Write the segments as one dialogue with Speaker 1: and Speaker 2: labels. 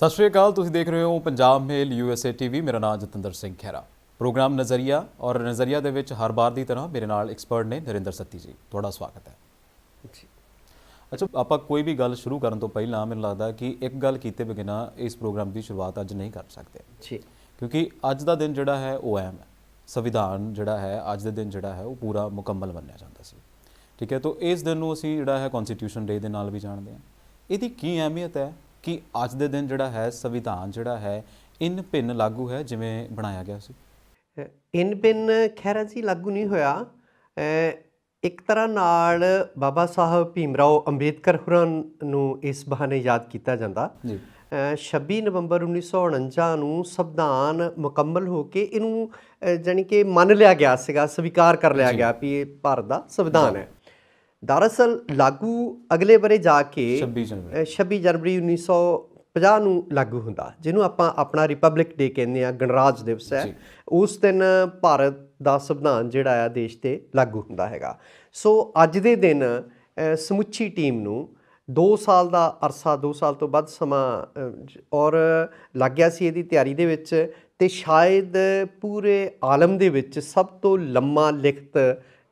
Speaker 1: ਸਤਿ ਸ਼੍ਰੀ ਅਕਾਲ ਤੁਸੀਂ ਦੇਖ ਰਹੇ ਹੋ ਪੰਜਾਬ ਮੇਲ ਯੂਐਸਏ ਟੀਵੀ ਮੇਰਾ ਨਾਮ ਜਤਿੰਦਰ ਸਿੰਘ ਖੇਰਾ ਪ੍ਰੋਗਰਾਮ ਨਜ਼ਰੀਆ ਔਰ ਨਜ਼ਰੀਆ ਦੇ ਵਿੱਚ ਹਰ ਬਾਰ ਦੀ ਤਰ੍ਹਾਂ ਮੇਰੇ ਨਾਲ ਐਕਸਪਰਟ ਨੇ ਨਰਿੰਦਰ ਸੱਤੀ ਜੀ ਤੁਹਾਡਾ ਸਵਾਗਤ ਹੈ ਜੀ ਅੱਛਾ ਆਪਾਂ ਕੋਈ ਵੀ ਗੱਲ ਸ਼ੁਰੂ ਕਰਨ ਤੋਂ ਪਹਿਲਾਂ ਮੈਨੂੰ ਲੱਗਦਾ ਕਿ ਇੱਕ ਗੱਲ ਕੀਤੇ ਬਿਨਾਂ ਇਸ ਪ੍ਰੋਗਰਾਮ ਦੀ ਸ਼ੁਰੂਆਤ ਅੱਜ ਨਹੀਂ ਕਰ ਸਕਦੇ ਜੀ ਕਿਉਂਕਿ ਅੱਜ ਦਾ ਦਿਨ ਜਿਹੜਾ ਹੈ ਉਹ ਐਮ ਸੰਵਿਧਾਨ ਜਿਹੜਾ ਹੈ ਅੱਜ ਦੇ ਦਿਨ ਜਿਹੜਾ ਹੈ ਉਹ ਪੂਰਾ ਮੁਕੰਮਲ ਮੰਨਿਆ ਜਾਂਦਾ ਸੀ ਠੀਕ ਹੈ ਤਾਂ ਇਸ ਦਿਨ ਨੂੰ ਅਸੀਂ ਜਿਹੜਾ ਹੈ ਕਨਸਟੀਟਿਊਸ਼ਨ ਡੇ ਦੇ ਨਾਲ ਵੀ ਜਾਣਦੇ ਹਾਂ ਇਹਦੀ ਕੀ ਅਹਿਮੀਅਤ ਹੈ ਕਿ ਅੱਜ ਦੇ ਦਿਨ ਜਿਹੜਾ ਹੈ ਸੰਵਿਧਾਨ ਜਿਹੜਾ ਹੈ ਇਨ ਪਿੰਨ ਲਾਗੂ ਹੈ ਜਿਵੇਂ ਬਣਾਇਆ ਗਿਆ ਸੀ
Speaker 2: ਇਨ ਪਿੰਨ ਖੈਰ ਜੀ ਲਾਗੂ ਨਹੀਂ ਹੋਇਆ ਇੱਕ ਤਰ੍ਹਾਂ ਨਾਲ ਬਾਬਾ ਸਾਹਿਬ ਭੀਮਰਾਓ ਅੰਬੇਦਕਰ ਹੁਰਾਂ ਨੂੰ ਇਸ ਬਹਾਨੇ ਯਾਦ ਕੀਤਾ ਜਾਂਦਾ ਜੀ 26 ਨਵੰਬਰ 1949 ਨੂੰ ਸੰਵਿਧਾਨ ਮੁਕੰਮਲ ਹੋ ਕੇ ਇਹਨੂੰ ਜਾਨੀ ਕਿ ਮੰਨ ਲਿਆ ਗਿਆ ਸੀਗਾ ਸਵੀਕਾਰ ਕਰ ਲਿਆ ਗਿਆ ਵੀ ਇਹ ਭਾਰਤ ਦਾ ਸੰਵਿਧਾਨ ਹੈ ਦਰਅਸਲ ਲਾਗੂ ਅਗਲੇ ਬਰੇ ਜਾ ਕੇ 26 ਜਨਵਰੀ 26 ਜਨਵਰੀ 1950 ਨੂੰ ਲਾਗੂ ਹੁੰਦਾ ਜਿਹਨੂੰ ਆਪਾਂ ਆਪਣਾ ਰਿਪਬਲਿਕ ਡੇ ਕਹਿੰਦੇ ਆ ਗਣਰਾਜ ਦਿਵਸ ਹੈ ਉਸ ਦਿਨ ਭਾਰਤ ਦਾ ਸੰਵਿਧਾਨ ਜਿਹੜਾ ਆ ਦੇਸ਼ ਤੇ ਲਾਗੂ ਹੁੰਦਾ ਹੈਗਾ ਸੋ ਅੱਜ ਦੇ ਦਿਨ ਸਮੁੱਚੀ ਟੀਮ ਨੂੰ 2 ਸਾਲ ਦਾ ਅਰਸਾ 2 ਸਾਲ ਤੋਂ ਵੱਧ ਸਮਾਂ ਔਰ ਲੱਗਿਆ ਸੀ ਇਹਦੀ ਤਿਆਰੀ ਦੇ ਵਿੱਚ ਤੇ ਸ਼ਾਇਦ ਪੂਰੇ ਆਲਮ ਦੇ ਵਿੱਚ ਸਭ ਤੋਂ ਲੰਮਾ ਲਿਖਤ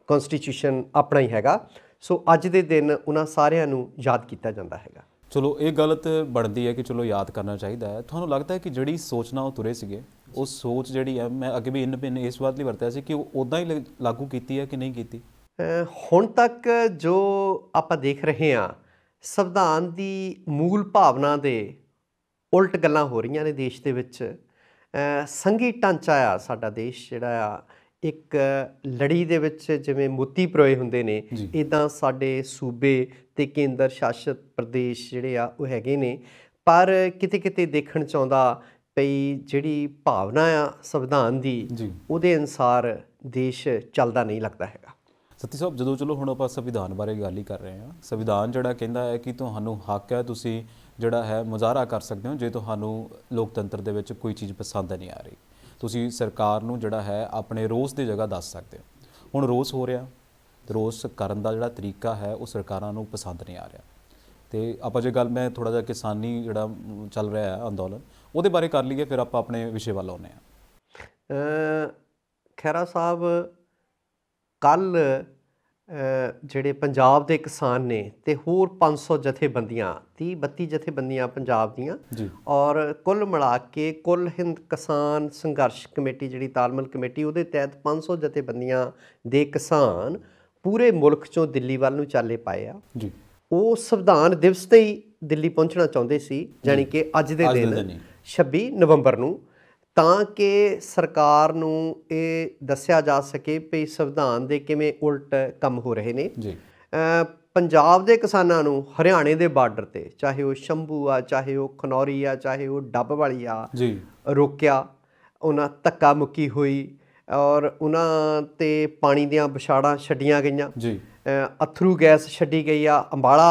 Speaker 2: ਕਨਸਟੀਟਿਊਸ਼ਨ ਆਪਣਾ ਹੀ ਹੈਗਾ ਸੋ ਅੱਜ ਦੇ ਦਿਨ ਉਹਨਾਂ ਸਾਰਿਆਂ ਨੂੰ ਯਾਦ ਕੀਤਾ ਜਾਂਦਾ ਹੈਗਾ
Speaker 1: ਚਲੋ ਇਹ ਗਲਤ ਬਣਦੀ ਹੈ ਕਿ ਚਲੋ ਯਾਦ ਕਰਨਾ ਚਾਹੀਦਾ ਹੈ ਤੁਹਾਨੂੰ ਲੱਗਦਾ ਹੈ ਕਿ ਜਿਹੜੀ ਸੋਚਣਾ ਉਹ ਤੁਰੇ ਸੀਗੇ ਉਹ ਸੋਚ ਜਿਹੜੀ ਹੈ ਮੈਂ ਅੱਗੇ ਵੀ ਇਨ ਬਿਨ ਇਸ ਵਾਰ ਲਈ ਵਰਤਿਆ ਸੀ ਕਿ ਉਹ ਉਦਾਂ ਹੀ ਲਾਗੂ ਕੀਤੀ ਹੈ ਕਿ ਨਹੀਂ ਕੀਤੀ
Speaker 2: ਹੁਣ ਤੱਕ ਜੋ ਆਪਾਂ ਦੇਖ ਰਹੇ ਹਾਂ ਸੰਵਿਧਾਨ ਦੀ ਮੂਲ ਭਾਵਨਾ ਦੇ ਉਲਟ ਗੱਲਾਂ ਹੋ ਰਹੀਆਂ ਨੇ ਦੇਸ਼ ਦੇ ਵਿੱਚ ਸੰਘੀ ਟਾਂਚਾ ਆ ਸਾਡਾ ਦੇਸ਼ ਜਿਹੜਾ ਆ ਇੱਕ ਲੜੀ ਦੇ ਵਿੱਚ ਜਿਵੇਂ ਮੋਤੀ ਪਰੋਏ ਹੁੰਦੇ ਨੇ ਇਦਾਂ ਸਾਡੇ ਸੂਬੇ ਤੇ ਕੇਂਦਰ ਸ਼ਾਸਿਤ ਪ੍ਰਦੇਸ਼ ਜਿਹੜੇ ਆ ਉਹ ਹੈਗੇ ਨੇ ਪਰ ਕਿਤੇ ਕਿਤੇ ਦੇਖਣ ਚਾਹੁੰਦਾ ਪਈ ਜਿਹੜੀ ਭਾਵਨਾ ਆ
Speaker 1: ਸੰਵਿਧਾਨ ਦੀ ਉਹਦੇ ਅਨਸਾਰ ਦੇਸ਼ ਚੱਲਦਾ ਨਹੀਂ ਲੱਗਦਾ ਹੈਗਾ ਸਤੀ ਸਾਹਿਬ ਜਦੋਂ ਚਲੋ ਹੁਣ ਆਪਾਂ ਸੰਵਿਧਾਨ ਬਾਰੇ ਗੱਲ ਹੀ ਕਰ ਰਹੇ ਹਾਂ ਸੰਵਿਧਾਨ ਜਿਹੜਾ ਕਹਿੰਦਾ ਹੈ ਕਿ ਤੁਹਾਨੂੰ ਹੱਕ ਹੈ ਤੁਸੀਂ ਜਿਹੜਾ ਹੈ ਮੁਜ਼ਾਹਰਾ ਕਰ ਸਕਦੇ ਹੋ ਜੇ ਤੁਹਾਨੂੰ ਲੋਕਤੰਤਰ ਦੇ ਵਿੱਚ ਕੋਈ ਚੀਜ਼ ਪਸੰਦ ਨਹੀਂ ਆ ਰਹੀ ਤੁਸੀਂ ਸਰਕਾਰ ਨੂੰ ਜਿਹੜਾ ਹੈ ਆਪਣੇ ਰੋਸ ਦੀ ਜਗ੍ਹਾ ਦੱਸ ਸਕਦੇ ਹੋ ਹੁਣ ਰੋਸ ਹੋ ਰਿਹਾ ਤੇ ਰੋਸ ਕਰਨ ਦਾ ਜਿਹੜਾ ਤਰੀਕਾ ਹੈ ਉਹ ਸਰਕਾਰਾਂ ਨੂੰ ਪਸੰਦ ਨਹੀਂ ਆ ਰਿਹਾ ਤੇ ਆਪਾਂ ਜੇ ਗੱਲ ਮੈਂ ਥੋੜਾ ਜਿਹਾ ਕਿਸਾਨੀ ਜਿਹੜਾ ਚੱਲ ਰਿਹਾ ਹੈ ਅੰਦੋਲਨ ਉਹਦੇ ਬਾਰੇ ਕਰ ਲਈਏ ਫਿਰ ਆਪਾਂ ਆਪਣੇ ਵਿਸ਼ੇ ਵੱਲ ਆਉਨੇ
Speaker 2: ਆ ਖੈਰਾ ਸਾਹਿਬ ਕੱਲ ਜਿਹੜੇ ਪੰਜਾਬ ਦੇ ਕਿਸਾਨ ਨੇ ਤੇ ਹੋਰ 500 ਜਥੇਬੰਦੀਆਂ 30 32 ਜਥੇਬੰਦੀਆਂ ਪੰਜਾਬ ਦੀਆਂ ਔਰ ਕੁੱਲ ਮਿਲਾ ਕੇ ਕੁੱਲ ਹਿੰਦ ਕਿਸਾਨ ਸੰਘਰਸ਼ ਕਮੇਟੀ ਜਿਹੜੀ ਤਾਲਮਲ ਕਮੇਟੀ ਉਹਦੇ ਤਹਿਤ 500 ਜਥੇਬੰਦੀਆਂ ਦੇ ਕਿਸਾਨ ਪੂਰੇ ਮੁਲਕ ਚੋਂ ਦਿੱਲੀ ਵੱਲ ਨੂੰ ਚਾਲੇ ਪਾਏ ਆ ਜੀ ਉਹ ਸੰਵਿਧਾਨ ਦਿਵਸ ਤੇ ਹੀ ਦਿੱਲੀ ਪਹੁੰਚਣਾ ਚਾਹੁੰਦੇ ਸੀ ਜਾਨੀ ਕਿ ਅੱਜ ਦੇ ਦਿਨ 26 ਨਵੰਬਰ ਨੂੰ ਤਾਂ ਕਿ ਸਰਕਾਰ ਨੂੰ ਇਹ ਦੱਸਿਆ ਜਾ ਸਕੇ ਕਿ ਸੰਵਿਧਾਨ ਦੇ ਕਿਵੇਂ ਉਲਟ ਕੰਮ ਹੋ ਰਹੇ ਨੇ ਜੀ ਪੰਜਾਬ ਦੇ ਕਿਸਾਨਾਂ ਨੂੰ ਹਰਿਆਣੇ ਦੇ ਬਾਰਡਰ ਤੇ ਚਾਹੇ ਉਹ ਸ਼ੰਭੂ ਆ ਚਾਹੇ ਉਹ ਖਨੌਰੀ ਆ ਚਾਹੇ ਉਹ ਡੱਬ ਵਾਲੀ ਆ ਜੀ ਰੋਕਿਆ ਉਹਨਾਂ ਤੱਕਾ ਮੁੱਕੀ ਹੋਈ ਔਰ ਉਹਨਾਂ ਤੇ ਪਾਣੀ ਦੀਆਂ ਵਿਛਾੜਾਂ ਛੱਡੀਆਂ ਗਈਆਂ ਜੀ ਅਥਰੂ ਗੈਸ ਛੱਡੀ ਗਈ ਆ ਅੰਬਾਲਾ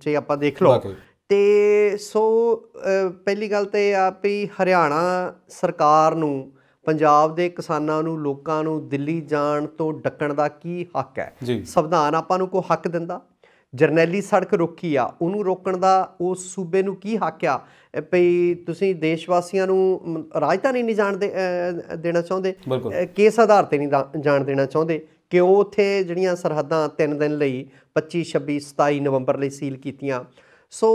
Speaker 2: 'ਚ ਆਪਾਂ ਦੇਖ ਲਓ ਤੇ ਸੋ ਪਹਿਲੀ ਗੱਲ ਤੇ ਆ ਵੀ ਹਰਿਆਣਾ ਸਰਕਾਰ ਨੂੰ ਪੰਜਾਬ ਦੇ ਕਿਸਾਨਾਂ ਨੂੰ ਲੋਕਾਂ ਨੂੰ ਦਿੱਲੀ ਜਾਣ ਤੋਂ ਡੱਕਣ ਦਾ ਕੀ ਹੱਕ ਹੈ ਸੰਵਿਧਾਨ ਆਪਾਂ ਨੂੰ ਕੋ ਹੱਕ ਦਿੰਦਾ ਜਰਨੈਲੀ ਸੜਕ ਰੋਕੀ ਆ ਉਹਨੂੰ ਰੋਕਣ ਦਾ ਉਸ ਸੂਬੇ ਨੂੰ ਕੀ ਹੱਕ ਆ ਭਈ ਤੁਸੀਂ ਦੇਸ਼ ਵਾਸੀਆਂ ਨੂੰ ਰਾਜਧਾਨੀ ਨਹੀਂ ਜਾਣ ਦੇ ਦੇਣਾ ਚਾਹੁੰਦੇ ਕਿਸ ਆਧਾਰ ਤੇ ਨਹੀਂ ਜਾਣ ਦੇਣਾ ਚਾਹੁੰਦੇ ਕਿ ਉਹ ਉੱਥੇ ਜਿਹੜੀਆਂ ਸਰਹੱਦਾਂ 3 ਦਿਨ ਲਈ 25 26 27 ਨਵੰਬਰ ਲਈ ਸੀਲ ਕੀਤੀਆਂ ਸੋ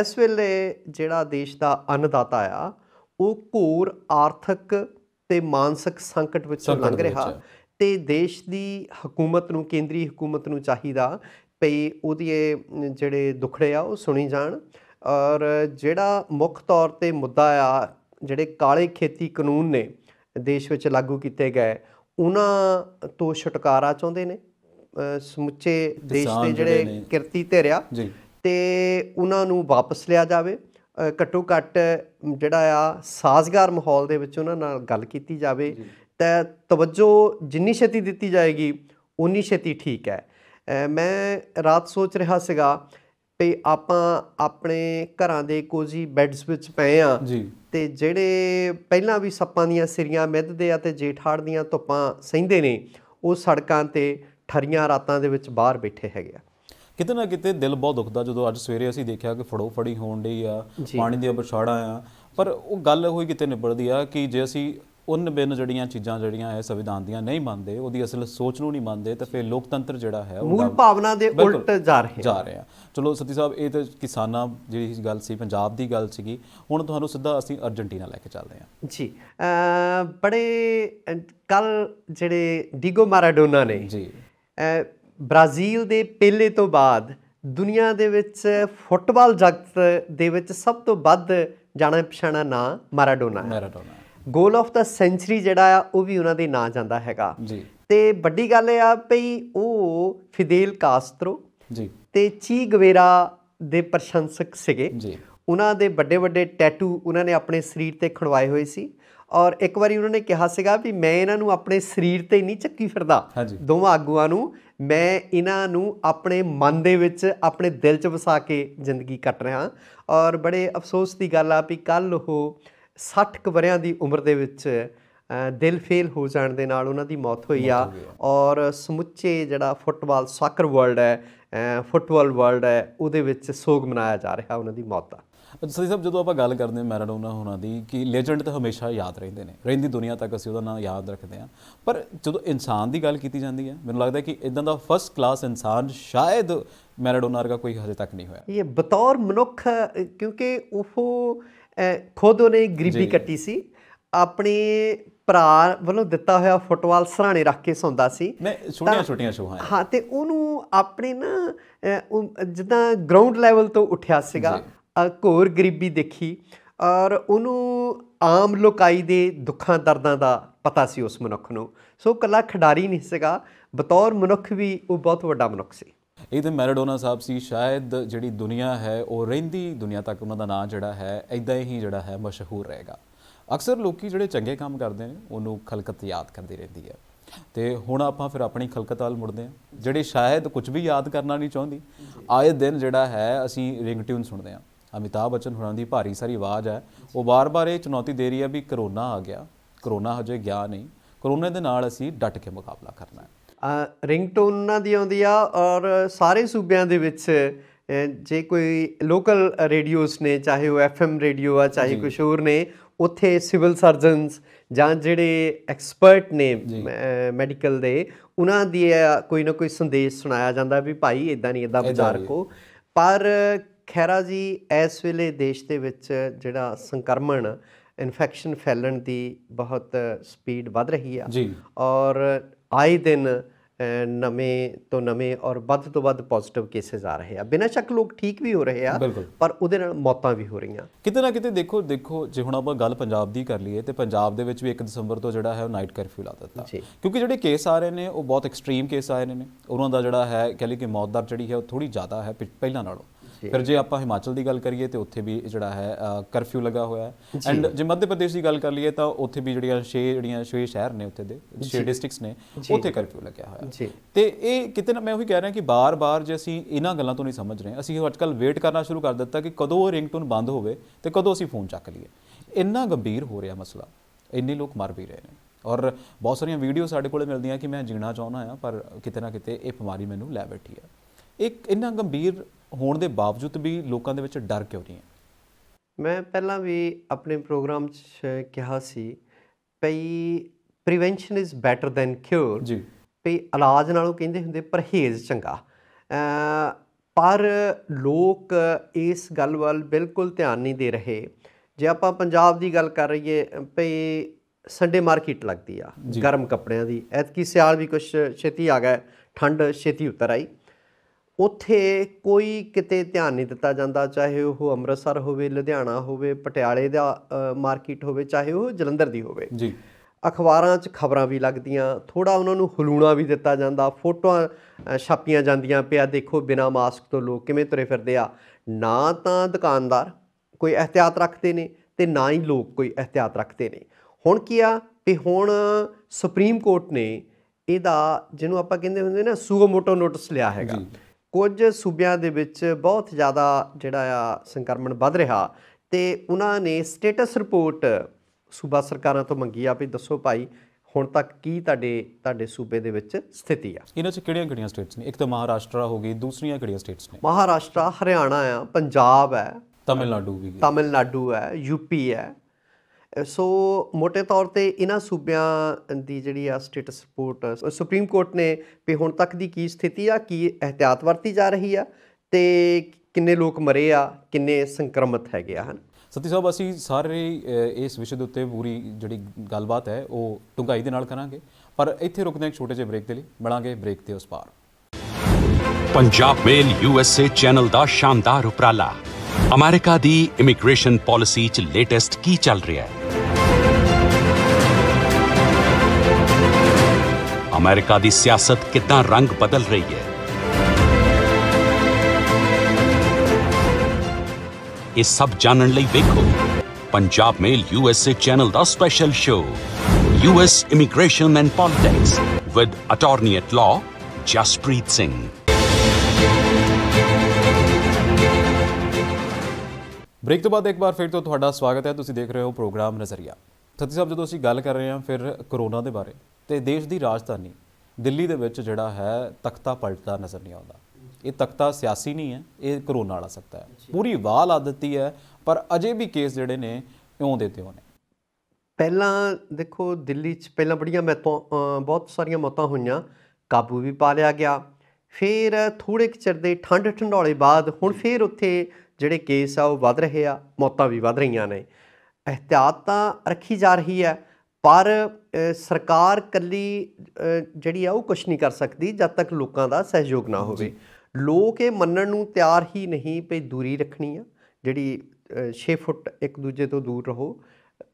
Speaker 2: ਇਸ ਵੇਲੇ ਜਿਹੜਾ ਦੇਸ਼ ਦਾ ਅੰਨਦਾਤਾ ਆ ਉਹ ਘੋਰ ਆਰਥਿਕ ਤੇ ਮਾਨਸਿਕ ਸੰਕਟ ਵਿੱਚ ਲੰਘ ਰਿਹਾ ਤੇ ਦੇਸ਼ ਦੀ ਹਕੂਮਤ ਨੂੰ ਕੇਂਦਰੀ ਹਕੂਮਤ ਨੂੰ ਚਾਹੀਦਾ ਪਈ ਉਹਦੇ ਜਿਹੜੇ ਦੁਖੜੇ ਆ ਉਹ ਸੁਣੀ ਜਾਣ ਔਰ ਜਿਹੜਾ ਮੁੱਖ ਤੌਰ ਤੇ ਮੁੱਦਾ ਆ ਜਿਹੜੇ ਕਾਲੇ ਖੇਤੀ ਕਾਨੂੰਨ ਨੇ ਦੇਸ਼ ਵਿੱਚ ਲਾਗੂ ਕੀਤੇ ਗਏ ਉਹਨਾਂ ਤੋਂ ਛੁਟਕਾਰਾ ਚਾਹੁੰਦੇ ਨੇ ਸਮੁੱਚੇ ਦੇਸ਼ ਦੇ ਜਿਹੜੇ ਕਿਰਤੀ ਧਿਰਿਆ ਜੀ ਤੇ ਉਹਨਾਂ ਨੂੰ ਵਾਪਸ ਲਿਆ ਜਾਵੇ ਘੱਟੋ ਘੱਟ ਜਿਹੜਾ ਆ ਸਾਜ਼ਗਾਰ ਮਾਹੌਲ ਦੇ ਵਿੱਚ ਉਹਨਾਂ ਨਾਲ ਗੱਲ ਕੀਤੀ ਜਾਵੇ ਤਾਂ ਤਵੱਜੋ ਜਿੰਨੀ ਛੇਤੀ ਦਿੱਤੀ ਜਾਏਗੀ ਉਨੀ ਛੇਤੀ ਠੀਕ ਹੈ ਮੈਂ ਰਾਤ ਸੋਚ ਰਿਹਾ ਸੀਗਾ ਵੀ ਆਪਾਂ ਆਪਣੇ ਘਰਾਂ ਦੇ ਕੋਜੀ ਬੈੱਡਸ ਵਿੱਚ ਪਏ ਆ ਤੇ ਜਿਹੜੇ ਪਹਿਲਾਂ ਵੀ ਸੱਪਾਂ ਦੀਆਂ ਸਿਰੀਆਂ ਮਿੱਧਦੇ ਆ ਤੇ ਜੇਠਾੜ ਦੀਆਂ ਧੁੱਪਾਂ ਸਹਿੰਦੇ ਨੇ ਉਹ ਸੜਕਾਂ ਤੇ ਠਰੀਆਂ
Speaker 1: ਰਾਤਾਂ ਦੇ ਵਿੱਚ ਬਾਹਰ ਬੈਠੇ ਹੈਗੇ ਆ ਕਿਤੇ ਨਾ ਕਿਤੇ ਦਿਲ ਬਹੁਤ ਦੁਖਦਾ ਜਦੋਂ ਅੱਜ ਸਵੇਰੇ ਅਸੀਂ ਦੇਖਿਆ ਕਿ ਫੜੋ ਫੜੀ ਹੋਣ ਡਈ ਆ ਪਾਣੀ ਦੀਆਂ ਬਛਾੜਾਂ ਆ ਪਰ ਉਹ ਗੱਲ ਹੋਈ ਕਿਤੇ ਨਿਬੜਦੀ ਆ ਕਿ ਜੇ ਅਸੀਂ ਉਨ ਬਿਨ ਜੜੀਆਂ ਚੀਜ਼ਾਂ ਜੜੀਆਂ ਐ ਸੰਵਿਧਾਨ ਦੀਆਂ ਨਹੀਂ ਮੰਨਦੇ ਉਹਦੀ ਅਸਲ ਸੋਚ ਨੂੰ ਨਹੀਂ ਮੰਨਦੇ ਤਾਂ ਫਿਰ ਲੋਕਤੰਤਰ ਜਿਹੜਾ ਹੈ ਮੂਲ ਭਾਵਨਾ ਦੇ ਉਲਟ ਜਾ ਰਹੇ ਜਾ ਰਹੇ ਆ ਚਲੋ ਸਤੀ ਸਾਹਿਬ ਇਹ ਤਾਂ ਕਿਸਾਨਾਂ ਜਿਹੜੀ ਗੱਲ ਸੀ ਪੰਜਾਬ ਦੀ ਗੱਲ ਸੀਗੀ ਹੁਣ ਤੁਹਾਨੂੰ ਸਿੱਧਾ ਅਸੀਂ ਅਰਜنٹੀਨਾ ਲੈ ਕੇ ਚੱਲਦੇ ਆ ਜੀ
Speaker 2: ਬੜੇ ਕੱਲ ਜਿਹੜੇ ਡੀਗੋ ਮਾਰਾਡੋਨਾ ਨੇ ਜੀ ਬ੍ਰਾਜ਼ੀਲ ਦੇ ਪੇਲੇ ਤੋਂ ਬਾਅਦ ਦੁਨੀਆ ਦੇ ਵਿੱਚ ਫੁੱਟਬਾਲ ਜਗਤ ਦੇ ਵਿੱਚ ਸਭ ਤੋਂ ਵੱਧ ਜਾਣਾ ਪਛਾਣਾ ਨਾਂ ਮਾਰਾਡੋਨਾ ਹੈ ਮਾਰਾਡੋਨਾ ਗੋਲ ਆਫ ਦਾ ਸੈਂਚਰੀ ਜਿਹੜਾ ਆ ਉਹ ਵੀ ਉਹਨਾਂ ਦੇ ਨਾਂ ਜਾਂਦਾ ਹੈਗਾ ਜੀ ਤੇ ਵੱਡੀ ਗੱਲ ਇਹ ਆ ਭਈ ਉਹ ਫਿਦੇਲ ਕਾਸਤਰੋ ਜੀ ਤੇ ਚੀ ਗਵੇਰਾ ਦੇ ਪ੍ਰਸ਼ੰਸਕ ਸੀਗੇ ਜੀ ਉਹਨਾਂ ਦੇ ਵੱਡੇ ਵੱਡੇ ਟੈਟੂ ਉਹਨਾਂ ਨੇ ਆਪਣੇ ਸਰੀਰ ਤੇ ਖੜਵਾਏ ਹੋਏ ਸੀ ਔਰ ਇੱਕ ਵਾਰੀ ਉਹਨਾਂ ਨੇ ਕਿਹਾ ਸੀਗਾ ਵੀ ਮੈਂ ਇਹਨਾਂ ਨੂੰ ਆਪਣੇ ਸਰੀਰ ਤੇ ਨਹੀਂ ਚੱਕੀ ਫਿਰਦਾ ਦੋਵਾਂ ਆਗੂਆਂ ਨੂੰ ਮੈਂ ਇਹਨਾਂ ਨੂੰ ਆਪਣੇ ਮਨ ਦੇ ਵਿੱਚ ਆਪਣੇ ਦਿਲ 'ਚ ਵਸਾ ਕੇ ਜ਼ਿੰਦਗੀ ਕੱਟ ਰਿਹਾ ਔਰ ਬੜੇ ਅਫਸੋਸ ਦੀ ਗੱਲ ਆ ਵੀ ਕੱਲ ਉਹ 60 ਵਰਿਆਂ ਦੀ ਉਮਰ ਦੇ ਵਿੱਚ ਦਿਲ ਫੇਲ ਹੋ ਜਾਣ ਦੇ ਨਾਲ ਉਹਨਾਂ ਦੀ ਮੌਤ ਹੋਈ ਆ ਔਰ ਸਮੁੱਚੇ ਜਿਹੜਾ
Speaker 1: ਫੁੱਟਬਾਲ ਸਾਕਰ ਵਰਲਡ ਹੈ ਫੁੱਟਬਾਲ ਵਰਲਡ ਹੈ ਉਹਦੇ ਵਿੱਚ ਸੋਗ ਮਨਾਇਆ ਜਾ ਰਿਹਾ ਉਹਨਾਂ ਦੀ ਮੌਤ ਦਾ ਸਦੀ ਸਾਹਿਬ ਜਦੋਂ ਆਪਾਂ ਗੱਲ ਕਰਦੇ ਹਾਂ ਮੈਰਾਡੋਨਾ ਹੋਣਾ ਦੀ ਕਿ ਲੈਜੈਂਡ ਤਾਂ ਹਮੇਸ਼ਾ ਯਾਦ ਰਹਿੰਦੇ ਨੇ ਰਹਿੰਦੀ ਦੁਨੀਆ ਤੱਕ ਅਸੀਂ ਉਹਦਾ ਨਾਮ ਯਾਦ ਰੱਖਦੇ ਹਾਂ ਪਰ ਜਦੋਂ ਇਨਸਾਨ ਦੀ ਗੱਲ ਕੀਤੀ ਜਾਂਦੀ ਹੈ ਮੈਨੂੰ ਲੱਗਦਾ ਕਿ ਇਦਾਂ ਦਾ ਫਰਸਟ ਕਲਾਸ ਇਨਸਾਨ ਸ਼ਾਇਦ ਮੈਰਾਡੋਨਾ ਵਰਗਾ ਕੋਈ ਹਜੇ ਤੱਕ ਨਹੀਂ ਹੋਇਆ
Speaker 2: ਇਹ ਬਤੌਰ ਮਨੁੱਖ ਕਿਉਂਕਿ ਉਹ ਖੁਦ ਉਹਨੇ ਗਰੀਬੀ ਕੱਟੀ ਸੀ ਆਪਣੇ ਭਰਾ ਵੱਲੋਂ ਦਿੱਤਾ ਹੋਇਆ ਫੁੱਟਬਾਲ ਸਰਾਣੇ ਰੱਖ ਕੇ ਸੌਂਦਾ ਸੀ ਮੈਂ ਛੋਟੀਆਂ ਛੋਟੀਆਂ ਸ਼ੋਹਾਂ ਹਾਂ ਤੇ ਉਹਨੂੰ ਆਪਣੇ ਨਾ ਜਿੱਦਾਂ ਗਰਾਊਂਡ ਲੈਵਲ ਤੋਂ ਉੱਠਿਆ ਸੀਗਾ ਘੋਰ ਗਰੀਬੀ ਦੇਖੀ ਔਰ ਉਹਨੂੰ ਆਮ ਲੋਕਾਈ ਦੇ ਦੁੱਖਾਂ ਦਰਦਾਂ ਦਾ ਪਤਾ ਸੀ ਉਸ ਮਨੁੱਖ ਨੂੰ ਸੋ ਕੱਲਾ ਖਿਡਾਰੀ ਨਹੀਂ ਸੀਗਾ ਬਤੌਰ ਮਨੁੱਖ ਵੀ ਉਹ
Speaker 1: ਬਹੁਤ ਵੱਡਾ ਮਨੁੱਖ ਸੀ ਇਹ ਤੇ ਮੈਰਾਡੋਨਾ ਸਾਹਿਬ ਸੀ ਸ਼ਾਇਦ ਜਿਹੜੀ ਦੁਨੀਆ ਹੈ ਉਹ ਰਹਿੰਦੀ ਦੁਨੀਆ ਤੱਕ ਉਹਨਾਂ ਦਾ ਨਾਂ ਜਿਹੜਾ ਹੈ ਐਦਾਂ ਹੀ ਜਿਹੜਾ ਹੈ ਮਸ਼ਹੂਰ ਰਹੇਗਾ ਅਕਸਰ ਲੋਕੀ ਜਿਹੜੇ ਚੰਗੇ ਕੰਮ ਕਰਦੇ ਨੇ ਉਹਨੂੰ ਖਲਕਤ ਯਾਦ ਕਰਦੀ ਰਹਿੰਦੀ ਹੈ ਤੇ ਹੁਣ ਆਪਾਂ ਫਿਰ ਆਪਣੀ ਖਲਕਤ ਵੱਲ ਮੁੜਦੇ ਹਾਂ ਜਿਹੜੇ ਸ਼ਾਇਦ ਕੁਝ ਵੀ ਯਾਦ ਕਰਨਾ ਨਹੀਂ ਚਾਹੁੰਦੀ ਆਏ ਦਿਨ ਜਿਹੜਾ ਹੈ ਅਸੀਂ ਰਿੰਗਟਿਊਨ ਸੁਣਦੇ ਹਾਂ ਅਮਿਤਾਭ ਬਚਨ ਹੁਣਾਂ ਦੀ ਭਾਰੀ ਸਾਰੀ ਆਵਾਜ਼ ਹੈ ਉਹ ਬਾਰ-ਬਾਰ ਇਹ ਚੁਣੌਤੀ ਦੇ ਰਹੀ ਹੈ ਵੀ ਕਰੋਨਾ ਆ ਗਿਆ ਕਰੋਨਾ ਹਜੇ ਗਿਆ ਨਹੀਂ ਕਰੋਨੇ ਦੇ ਨਾਲ ਅਸੀਂ ਡਟ ਕੇ ਮੁਕਾਬਲਾ ਕਰਨਾ ਹੈ ਰਿੰਗਟੋਨ
Speaker 2: ਉਹਨਾਂ ਦੀ ਆਉਂਦੀ ਆ ਔਰ ਸਾਰੇ ਸੂਬਿਆਂ ਦੇ ਵਿੱਚ ਜੇ ਕੋਈ ਲੋਕਲ ਰੇਡੀਓਸ ਨੇ ਚਾਹੇ ਉਹ ਐਫਐਮ ਰੇਡੀਓ ਆ ਚਾਹੇ ਕੁਝ ਹੋਰ ਨੇ ਉੱਥੇ ਸਿਵਲ ਸਰਜਨਸ ਜਾਂ ਜਿਹੜੇ ਐਕਸਪਰਟ ਨੇ ਮੈਡੀਕਲ ਦੇ ਉਹਨਾਂ ਦੀ ਕੋਈ ਨਾ ਕੋਈ ਸੰਦੇਸ਼ ਸੁਣਾਇਆ ਜਾਂਦਾ ਵੀ ਭਾਈ ਇਦਾਂ ਨਹੀਂ ਇਦਾਂ ਬਜ਼ਾਰ ਕੋ ਪਰ ਖੈਰਾ ਜੀ ਇਸ ਵੇਲੇ ਦੇਸ਼ ਦੇ ਵਿੱਚ ਜਿਹੜਾ ਸੰਕਰਮਣ ਇਨਫੈਕਸ਼ਨ ਫੈਲਣ ਦੀ ਬਹੁਤ ਸਪੀਡ ਵੱਧ ਰਹੀ ਆ ਜੀ ਔਰ ਆਏ ਦਿਨ ਨਵੇਂ ਤੋਂ ਨਵੇਂ ਔਰ ਵੱਧ ਤੋਂ ਵੱਧ ਪੋਜ਼ਿਟਿਵ ਕੇਸਸ ਆ ਰਹੇ ਆ ਬਿਨਾਂ ਸ਼ੱਕ ਲੋਕ ਠੀਕ ਵੀ ਹੋ ਰਹੇ ਆ ਪਰ ਉਹਦੇ ਨਾਲ
Speaker 1: ਮੌਤਾਂ ਵੀ ਹੋ ਰਹੀਆਂ ਕਿਤੇ ਨਾ ਕਿਤੇ ਦੇਖੋ ਦੇਖੋ ਜੇ ਹੁਣ ਆਪਾਂ ਗੱਲ ਪੰਜਾਬ ਦੀ ਕਰ ਲਈਏ ਤੇ ਪੰਜਾਬ ਦੇ ਵਿੱਚ ਵੀ 1 ਦਸੰਬਰ ਤੋਂ ਜਿਹੜਾ ਹੈ ਉਹ ਨਾਈਟ ਕਰਫਿਊ ਲਾ ਦਿੱਤਾ ਕਿਉਂਕਿ ਜਿਹੜੇ ਕੇਸ ਆ ਰਹੇ ਨੇ ਉਹ ਬਹੁਤ ਐਕਸਟ੍ਰੀਮ ਕੇਸ ਆ ਰਹੇ ਨੇ ਉਹਨਾਂ ਦਾ ਜਿਹੜਾ ਹੈ ਕਹਿੰਦੇ ਲਈ ਕਿ ਮੌਤ ਦਰ ਜਿਹੜੀ ਹੈ ਉਹ ਥੋੜੀ ਜ਼ਿਆਦਾ ਹੈ ਪਹਿਲਾਂ ਨਾਲੋਂ ਫਿਰ ਜੇ ਆਪਾਂ ਹਿਮਾਚਲ ਦੀ ਗੱਲ ਕਰੀਏ ਤੇ ਉੱਥੇ ਵੀ ਜਿਹੜਾ ਹੈ ਕਰਫਿਊ ਲੱਗਾ ਹੋਇਆ ਹੈ ਐਂਡ ਜੇ ਮੱਧ ਪ੍ਰਦੇਸ਼ ਦੀ ਗੱਲ ਕਰ ਲਈਏ ਤਾਂ ਉੱਥੇ ਵੀ ਜਿਹੜੀਆਂ 6 ਜਿਹੜੀਆਂ 6 ਸ਼ਹਿਰ ਨੇ ਉੱਥੇ ਦੇ 6 ਡਿਸਟ੍ਰਿਕਟਸ ਨੇ ਉੱਥੇ ਕਰਫਿਊ ਲੱਗਿਆ ਹੋਇਆ ਹੈ ਤੇ ਇਹ ਕਿਤੇ ਨਾ ਮੈਂ ਉਹੀ ਕਹਿ ਰਿਹਾ ਕਿ ਬਾਰ-ਬਾਰ ਜੇ ਅਸੀਂ ਇਹਨਾਂ ਗੱਲਾਂ ਤੋਂ ਨਹੀਂ ਸਮਝ ਰਹੇ ਅਸੀਂ ਅੱਜਕੱਲ ਵੇਟ ਕਰਨਾ ਸ਼ੁਰੂ ਕਰ ਦਿੱਤਾ ਕਿ ਕਦੋਂ ਉਹ ਰਿੰਗਟੋਨ ਬੰਦ ਹੋਵੇ ਤੇ ਕਦੋਂ ਅਸੀਂ ਫੋਨ ਚੱਕ ਲਈਏ ਇੰਨਾ ਗੰਭੀਰ ਹੋ ਰਿਹਾ ਮਸਲਾ ਇੰਨੇ ਲੋਕ ਮਰ ਵੀ ਰਹੇ ਨੇ ਔਰ ਬਹੁਤ ਸਾਰੀਆਂ ਵੀਡੀਓ ਸਾਡੇ ਕੋਲੇ ਮਿਲਦੀਆਂ ਕਿ ਮੈਂ ਜੀਣਾ ਚਾਹੁੰਦਾ ਆ ਪਰ ਕਿਤੇ ਨਾ ਕਿਤੇ ਇਹ ਬਿਮਾਰੀ ਮੈਨੂੰ ਲੈ ਬੈਠੀ ਹੈ ਇੱਕ ਇੰਨਾ ਗੰਭੀਰ ਹੋਣ ਦੇ ਬਾਵਜੂਦ ਵੀ ਲੋਕਾਂ ਦੇ ਵਿੱਚ ਡਰ ਕਿਉਂ ਨਹੀਂ
Speaker 2: ਹੈ ਮੈਂ ਪਹਿਲਾਂ ਵੀ ਆਪਣੇ ਪ੍ਰੋਗਰਾਮ 'ਚ ਕਿਹਾ ਸੀ ਪਈ prevention is better than cure ਜੀ ਪਈ ਇਲਾਜ ਨਾਲੋਂ ਕਹਿੰਦੇ ਹੁੰਦੇ ਪਰਹੇਜ਼ ਚੰਗਾ ਪਰ ਲੋਕ ਇਸ ਗੱਲ ਵੱਲ ਬਿਲਕੁਲ ਧਿਆਨ ਨਹੀਂ ਦੇ ਰਹੇ ਜੇ ਆਪਾਂ ਪੰਜਾਬ ਦੀ ਗੱਲ ਕਰ ਰਹੀਏ ਪਈ ਸੰਡੇ ਮਾਰਕੀਟ ਲੱਗਦੀ ਆ ਗਰਮ ਕੱਪੜਿਆਂ ਦੀ ਐਤਕੀ ਸਿਆਲ ਵੀ ਕੁਝ ਛੇਤੀ ਆ ਗਿਆ ਠੰਡ ਛੇਤੀ ਉਤਰ ਆਈ ਉੱਥੇ ਕੋਈ ਕਿਤੇ ਧਿਆਨ ਨਹੀਂ ਦਿੱਤਾ ਜਾਂਦਾ ਚਾਹੇ ਉਹ ਅੰਮ੍ਰਿਤਸਰ ਹੋਵੇ ਲੁਧਿਆਣਾ ਹੋਵੇ ਪਟਿਆਲੇ ਦਾ ਮਾਰਕੀਟ ਹੋਵੇ ਚਾਹੇ ਉਹ ਜਲੰਧਰ ਦੀ ਹੋਵੇ ਜੀ ਅਖਬਾਰਾਂ 'ਚ ਖਬਰਾਂ ਵੀ ਲੱਗਦੀਆਂ ਥੋੜਾ ਉਹਨਾਂ ਨੂੰ ਹਲੂਣਾ ਵੀ ਦਿੱਤਾ ਜਾਂਦਾ ਫੋਟੋਆਂ ਛਾਪੀਆਂ ਜਾਂਦੀਆਂ ਪਿਆ ਦੇਖੋ ਬਿਨਾ ਮਾਸਕ ਤੋਂ ਲੋਕ ਕਿਵੇਂ ਤੁਰੇ ਫਿਰਦੇ ਆ ਨਾ ਤਾਂ ਦੁਕਾਨਦਾਰ ਕੋਈ ਇhtiyat ਰੱਖਦੇ ਨੇ ਤੇ ਨਾ ਹੀ ਲੋਕ ਕੋਈ ਇhtiyat ਰੱਖਦੇ ਨੇ ਹੁਣ ਕੀ ਆ ਵੀ ਹੁਣ ਸੁਪਰੀਮ ਕੋਰਟ ਨੇ ਇਹਦਾ ਜਿਹਨੂੰ ਆਪਾਂ ਕਹਿੰਦੇ ਹੁੰਦੇ ਨਾ ਸੂਗਮੋਟੋ ਨੋਟਿਸ ਲਿਆ ਹੈਗਾ ਕੁਝ ਸੂਬਿਆਂ ਦੇ ਵਿੱਚ ਬਹੁਤ ਜ਼ਿਆਦਾ ਜਿਹੜਾ ਆ ਸੰਕਰਮਣ ਵੱਧ ਰਿਹਾ ਤੇ ਉਹਨਾਂ ਨੇ ਸਟੇਟਸ ਰਿਪੋਰਟ ਸੂਬਾ ਸਰਕਾਰਾਂ ਤੋਂ ਮੰਗੀ ਆ ਵੀ ਦੱਸੋ ਭਾਈ ਹੁਣ ਤੱਕ ਕੀ ਤੁਹਾਡੇ ਤੁਹਾਡੇ ਸੂਬੇ ਦੇ ਵਿੱਚ ਸਥਿਤੀ ਆ
Speaker 1: ਇਹਨਾਂ 'ਚ ਕਿਹੜੀਆਂ ਕਿਹੜੀਆਂ ਸਟੇਟਸ ਨੇ ਇੱਕ ਤਾਂ ਮਹਾਰਾਸ਼ਟਰ ਹੋ ਗਈ ਦੂਸਰੀਆਂ ਕਿਹੜੀਆਂ ਸਟੇਟਸ ਨੇ
Speaker 2: ਮਹਾਰਾਸ਼ਟਰ ਹਰਿਆਣਾ ਆ ਪੰਜਾਬ ਆ
Speaker 1: ਤਾਮਿਲਨਾਡੂ ਵੀ
Speaker 2: ਤਾਮਿਲਨਾਡੂ ਹੈ ਯੂਪੀ ਹੈ ਸੋ ਮੋٹے ਤੌਰ ਤੇ ਇਹਨਾਂ ਸੂਬਿਆਂ ਦੀ ਜਿਹੜੀ ਆ ਸਟੇਟਸ ਰਿਪੋਰਟ ਸੁਪਰੀਮ ਕੋਰਟ ਨੇ ਵੀ ਹੁਣ ਤੱਕ ਦੀ ਕੀ ਸਥਿਤੀ ਆ ਕੀ ਇhtiyat ਵਰਤੀ ਜਾ ਰਹੀ ਆ ਤੇ ਕਿੰਨੇ ਲੋਕ ਮਰੇ ਆ ਕਿੰਨੇ
Speaker 1: ਸੰਕਰਮਿਤ ਹੈਗੇ ਆ ਹਨ ਸਤੀ ਸਾਹਿਬ ਅਸੀਂ ਸਾਰੇ ਇਸ ਵਿਸ਼ੇ ਦੇ ਉੱਤੇ ਪੂਰੀ ਜਿਹੜੀ ਗੱਲਬਾਤ ਹੈ ਉਹ ਟੁੰਗਾਈ ਦੇ ਨਾਲ ਕਰਾਂਗੇ ਪਰ ਇੱਥੇ ਰੁਕਦੇ ਹਾਂ ਇੱਕ ਛੋਟੇ ਜਿਹੇ ਬ੍ਰੇਕ ਦੇ ਲਈ ਮਿਲਾਂਗੇ ਬ੍ਰੇਕ ਤੇ ਉਸ ਪਾਰ ਪੰਜਾਬ ਮੇਲ ਯੂਐਸਏ ਚੈਨਲ ਦਾ ਸ਼ਾਨਦਾਰ ਉਪਰਾਲਾ ਅਮਰੀਕਾ ਦੀ ਇਮੀਗ੍ਰੇਸ਼ਨ ਪਾਲਿਸੀ 'ਚ ਲੇਟੈਸਟ ਕੀ ਚੱਲ ਰਿਹਾ ਹੈ ਅਮਰੀਕਾ ਦੀ ਸਿਆਸਤ ਕਿਦਾਂ ਰੰਗ ਬਦਲ ਰਹੀ ਹੈ ਇਹ ਸਭ ਜਾਣਨ ਲਈ ਵੇਖੋ ਪੰਜਾਬ ਮੇਲ ਯੂਐਸਏ ਚੈਨਲ ਦਾ special show US immigration and politics with attorney at law Jaspreet Singh break ਤੋਂ ਬਾਅਦ ਇੱਕ ਵਾਰ ਫਿਰ ਤੋਂ ਤੁਹਾਡਾ ਸਵਾਗਤ ਹੈ ਤੁਸੀਂ ਦੇਖ ਰਹੇ ਹੋ ਪ੍ਰੋਗਰਾਮ ਨਜ਼ਰੀਆ ਸਤੀ ਸਾਹਿਬ ਜਦੋਂ ਅਸੀਂ ਗੱਲ ਕਰ ਰਹੇ ਹਾਂ ਫਿਰ ਕਰੋਨਾ ਦੇ ਬਾਰੇ ਤੇ ਦੇਸ਼ ਦੀ ਰਾਜਧਾਨੀ ਦਿੱਲੀ ਦੇ ਵਿੱਚ ਜਿਹੜਾ ਹੈ ਤਖਤਾ ਪਲਟਦਾ ਨਜ਼ਰ ਨਹੀਂ ਆਉਂਦਾ ਇਹ ਤਖਤਾ ਸਿਆਸੀ ਨਹੀਂ ਹੈ ਇਹ ਕਰੋਨਾ ਵਾਲਾ ਸਕਤਾ ਹੈ ਪੂਰੀ ਵਾਹ ਲਾ ਦਿੱਤੀ ਹੈ ਪਰ ਅਜੇ ਵੀ ਕੇਸ ਜਿਹੜੇ ਨੇ ਇਉਂ ਦੇ ਤੇ ਨੇ ਪਹਿਲਾਂ ਦੇਖੋ
Speaker 2: ਦਿੱਲੀ 'ਚ ਪਹਿਲਾਂ ਬੜੀਆਂ ਮਤਾਂ ਬਹੁਤ ਸਾਰੀਆਂ ਮੌਤਾਂ ਹੋਈਆਂ ਕਾਬੂ ਵੀ ਪਾ ਲਿਆ ਗਿਆ ਫਿਰ ਥੋੜੇ ਕਿ ਚਿਰ ਦੇ ਠੰਡ ਠੰਡੋਲੇ ਬਾਅਦ ਹੁਣ ਫਿਰ ਉੱਥੇ ਜਿਹੜੇ ਕੇਸ ਆ ਉਹ ਵੱਧ ਰਹੇ ਆ ਮੌਤਾਂ ਵੀ ਵੱਧ ਰਹੀਆਂ ਨੇ ਅਹਤਿਆਤ ਤਾਂ ਰੱਖੀ ਜਾ ਰਹੀ ਹੈ ਪਰ ਸਰਕਾਰ ਕੱਲੀ ਜਿਹੜੀ ਆ ਉਹ ਕੁਝ ਨਹੀਂ ਕਰ ਸਕਦੀ ਜਦ ਤੱਕ ਲੋਕਾਂ ਦਾ ਸਹਿਯੋਗ ਨਾ ਹੋਵੇ ਲੋਕ ਇਹ ਮੰਨਣ ਨੂੰ ਤਿਆਰ ਹੀ ਨਹੀਂ ਪਈ ਦੂਰੀ ਰੱਖਣੀ ਆ ਜਿਹੜੀ 6 ਫੁੱਟ ਇੱਕ ਦੂਜੇ ਤੋਂ ਦੂਰ ਰਹੋ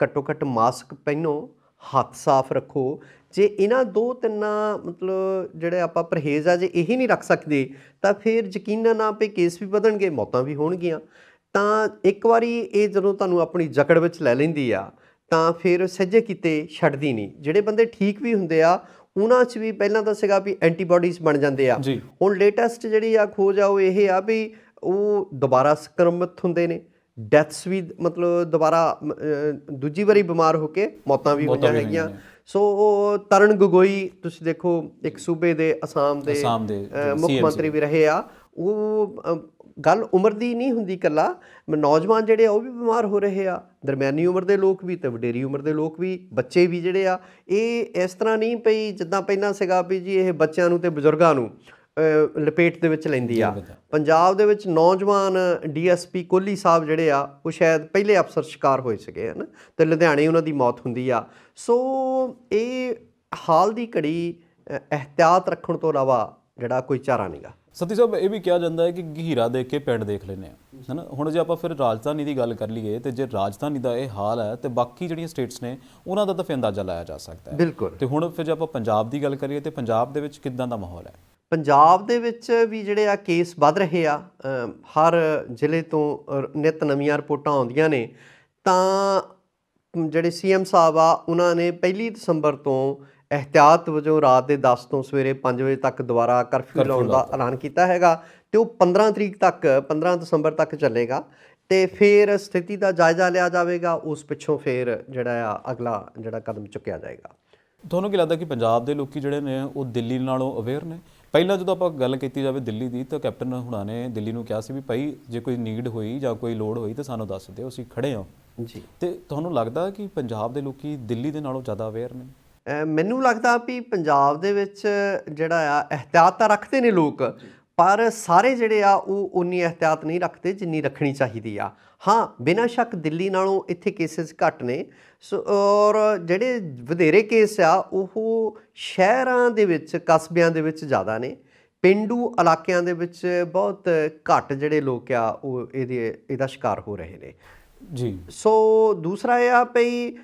Speaker 2: ਘੱਟੋ ਘੱਟ ਮਾਸਕ ਪਹਿਨੋ ਹੱਥ ਸਾਫ਼ ਰੱਖੋ ਜੇ ਇਹਨਾਂ ਦੋ ਤਿੰਨਾਂ ਮਤਲਬ ਜਿਹੜੇ ਆਪਾਂ ਪਰਹੇਜ਼ ਆ ਜੇ ਇਹੀ ਨਹੀਂ ਰੱਖ ਸਕਦੇ ਤਾਂ ਫਿਰ ਯਕੀਨਨ ਆਪੇ ਕੇਸ ਵੀ ਵਧਣਗੇ ਮੌਤਾਂ ਵੀ ਹੋਣਗੀਆਂ ਤਾਂ ਇੱਕ ਵਾਰੀ ਇਹ ਜਦੋਂ ਤੁਹਾਨੂੰ ਆਪਣੀ ਜਕੜ ਵਿੱਚ ਲੈ ਲੈਂਦੀ ਆ ਤਾਂ ਫਿਰ ਸੱਜੇ ਕਿਤੇ ਛੱਡਦੀ ਨਹੀਂ ਜਿਹੜੇ ਬੰਦੇ ਠੀਕ ਵੀ ਹੁੰਦੇ ਆ ਉਹਨਾਂ 'ਚ ਵੀ ਪਹਿਲਾਂ ਤਾਂ ਸੀਗਾ ਵੀ ਐਂਟੀਬਾਡੀਜ਼ ਬਣ ਜਾਂਦੇ ਆ ਹੁਣ ਲੇਟੈਸਟ ਜਿਹੜੀ ਆ ਖੋਜ ਆ ਉਹ ਇਹ ਆ ਵੀ ਉਹ ਦੁਬਾਰਾ ਸੰਕਰਮਿਤ ਹੁੰਦੇ ਨੇ ਡੈਥਸ ਵੀ ਮਤਲਬ ਦੁਬਾਰਾ ਦੂਜੀ ਵਾਰੀ ਬਿਮਾਰ ਹੋ ਕੇ ਮੌਤਾਂ ਵੀ ਹੋ ਜਾਂਦੀਆਂ ਸੋ ਤਰਨ ਗਗੋਈ ਤੁਸੀਂ ਦੇਖੋ ਇੱਕ ਸੂਬੇ ਦੇ ਅਸਾਮ ਦੇ ਮੁੱਖ ਮੰਤਰੀ ਵੀ ਰਹੇ ਆ ਉਹ ਗੱਲ ਉਮਰ ਦੀ ਨਹੀਂ ਹੁੰਦੀ ਕੱਲਾ ਨੌਜਵਾਨ ਜਿਹੜੇ ਆ ਉਹ ਵੀ ਬਿਮਾਰ ਹੋ ਰਹੇ ਆ ਦਰਮਿਆਨੀ ਉਮਰ ਦੇ ਲੋਕ ਵੀ ਤੇ ਵਡੇਰੀ ਉਮਰ ਦੇ ਲੋਕ ਵੀ ਬੱਚੇ ਵੀ ਜਿਹੜੇ ਆ ਇਹ ਇਸ ਤਰ੍ਹਾਂ ਨਹੀਂ ਪਈ ਜਿੱਦਾਂ ਪਹਿਲਾਂ ਸੀਗਾ ਵੀ ਜੀ ਇਹ ਬੱਚਿਆਂ ਨੂੰ ਤੇ ਬਜ਼ੁਰਗਾਂ ਨੂੰ ਲਪੇਟ ਦੇ ਵਿੱਚ ਲੈਂਦੀ ਆ ਪੰਜਾਬ ਦੇ ਵਿੱਚ ਨੌਜਵਾਨ ਡੀਐਸਪੀ ਕੋਹਲੀ ਸਾਹਿਬ ਜਿਹੜੇ ਆ ਉਹ ਸ਼ਾਇਦ ਪਹਿਲੇ ਅਫਸਰ ਸ਼ਿਕਾਰ ਹੋਏ ਸੀਗੇ ਹਨ ਤੇ ਲੁਧਿਆਣੇ ਉਹਨਾਂ ਦੀ ਮੌਤ ਹੁੰਦੀ ਆ ਸੋ ਇਹ ਹਾਲ ਦੀ ਘੜੀ ਇhtiyat ਰੱਖਣ ਤੋਂ ਇਲਾਵਾ ਜਿਹੜਾ ਕੋਈ
Speaker 1: ਚਾਰਾ ਨਹੀਂਗਾ ਸਤੀ ਸਾਹਿਬ ਇਹ ਵੀ ਕਿਹਾ ਜਾਂਦਾ ਹੈ ਕਿ ਹੀਰਾ ਦੇਖ ਕੇ ਪਿੰਡ ਦੇਖ ਲੈਨੇ ਆ ਹਨਾ ਹੁਣ ਜੇ ਆਪਾਂ ਫਿਰ ਰਾਜਧਾਨੀ ਦੀ ਗੱਲ ਕਰ ਲਈਏ ਤੇ ਜੇ ਰਾਜਧਾਨੀ ਦਾ ਇਹ ਹਾਲ ਹੈ ਤੇ ਬਾਕੀ ਜਿਹੜੀਆਂ ਸਟੇਟਸ ਨੇ ਉਹਨਾਂ ਦਾ ਤਾਂ ਫਿਰ ਅੰਦਾਜ਼ਾ ਲਾਇਆ ਜਾ ਸਕਦਾ ਹੈ ਤੇ ਹੁਣ ਫਿਰ ਜੇ ਆਪਾਂ ਪੰਜਾਬ ਦੀ ਗੱਲ ਕਰੀਏ ਤੇ ਪੰਜਾਬ ਦੇ ਵਿੱਚ ਕਿਦਾਂ ਦਾ ਮਾਹੌਲ ਹੈ ਪੰਜਾਬ
Speaker 2: ਦੇ ਵਿੱਚ ਵੀ ਜਿਹੜੇ ਆ ਕੇਸ ਵੱਧ ਰਹੇ ਆ ਹਰ ਜ਼ਿਲ੍ਹੇ ਤੋਂ ਨਿਤ ਨਵੀਆਂ ਰਿਪੋਰਟਾਂ ਆਉਂਦੀਆਂ ਨੇ ਤਾਂ ਜਿਹੜੇ ਸੀਐਮ ਸਾਹਿਬ ਆ ਉਹਨਾਂ ਨੇ 1 ਦਸੰਬਰ ਤੋਂ ਇhtiyat ਵਜੋਂ ਰਾਤ ਦੇ 10 ਤੋਂ ਸਵੇਰੇ 5 ਵਜੇ ਤੱਕ ਦੁਬਾਰਾ ਕਰਫਿਊ ਲਾਉਣ ਦਾ ਐਲਾਨ ਕੀਤਾ ਹੈਗਾ ਤੇ ਉਹ 15 ਤਰੀਕ ਤੱਕ 15 ਦਸੰਬਰ ਤੱਕ ਚੱਲੇਗਾ ਤੇ ਫਿਰ ਸਥਿਤੀ ਦਾ ਜਾਇਜ਼ਾ ਲਿਆ ਜਾਵੇਗਾ ਉਸ ਪਿੱਛੋਂ ਫਿਰ ਜਿਹੜਾ ਆ ਅਗਲਾ ਜਿਹੜਾ ਕਦਮ ਚੁੱਕਿਆ
Speaker 1: ਜਾਏਗਾ ਤੁਹਾਨੂੰ ਕੀ ਲੱਗਦਾ ਕਿ ਪੰਜਾਬ ਦੇ ਲੋਕੀ ਜਿਹੜੇ ਨੇ ਉਹ ਦਿੱਲੀ ਨਾਲੋਂ ਅਵੇਅਰ ਨੇ ਪਹਿਲਾਂ ਜਦੋਂ ਆਪਾਂ ਗੱਲ ਕੀਤੀ ਜਾਵੇ ਦਿੱਲੀ ਦੀ ਤਾਂ ਕੈਪਟਨ ਹੁਣਾ ਨੇ ਦਿੱਲੀ ਨੂੰ ਕਿਹਾ ਸੀ ਵੀ ਭਾਈ ਜੇ ਕੋਈ ਨੀਡ ਹੋਈ ਜਾਂ ਕੋਈ ਲੋੜ ਹੋਈ ਤਾਂ ਸਾਨੂੰ ਦੱਸ ਦਿਓ ਅਸੀਂ ਖੜੇ ਹਾਂ ਜੀ ਤੇ ਤੁਹਾਨੂੰ ਲੱਗਦਾ ਕਿ ਪੰਜਾਬ ਦੇ ਲੋਕੀ ਦਿੱਲੀ ਦੇ ਨਾਲੋਂ ਜ਼ਿਆਦਾ ਅਵੇਅਰ ਨੇ
Speaker 2: ਮੈਨੂੰ ਲੱਗਦਾ ਵੀ ਪੰਜਾਬ ਦੇ ਵਿੱਚ ਜਿਹੜਾ ਆ ਇhtiyat ਤਾਂ ਰੱਖਦੇ ਨੇ ਲੋਕ ਪਰ ਸਾਰੇ ਜਿਹੜੇ ਆ ਉਹ ਉਨੀ ਇhtiyat ਨਹੀਂ ਰੱਖਦੇ ਜਿੰਨੀ ਰੱਖਣੀ ਚਾਹੀਦੀ ਆ ਹਾਂ ਬਿਨਾਂ ਸ਼ੱਕ ਦਿੱਲੀ ਨਾਲੋਂ ਇੱਥੇ ਕੇਸਸ ਘੱਟ ਨੇ ਸੋ ਔਰ ਜਿਹੜੇ ਵਧੇਰੇ ਕੇਸ ਆ ਉਹ ਸ਼ਹਿਰਾਂ ਦੇ ਵਿੱਚ ਕਸਬਿਆਂ ਦੇ ਵਿੱਚ ਜ਼ਿਆਦਾ ਨੇ ਪਿੰਡੂ ਇਲਾਕਿਆਂ ਦੇ ਵਿੱਚ ਬਹੁਤ ਘੱਟ ਜਿਹੜੇ ਲੋਕ ਆ ਉਹ ਇਹਦੇ ਇਹਦਾ ਸ਼ਿਕਾਰ ਹੋ ਰਹੇ ਨੇ ਜੀ ਸੋ ਦੂਸਰਾ ਇਹ ਆ ਭਈ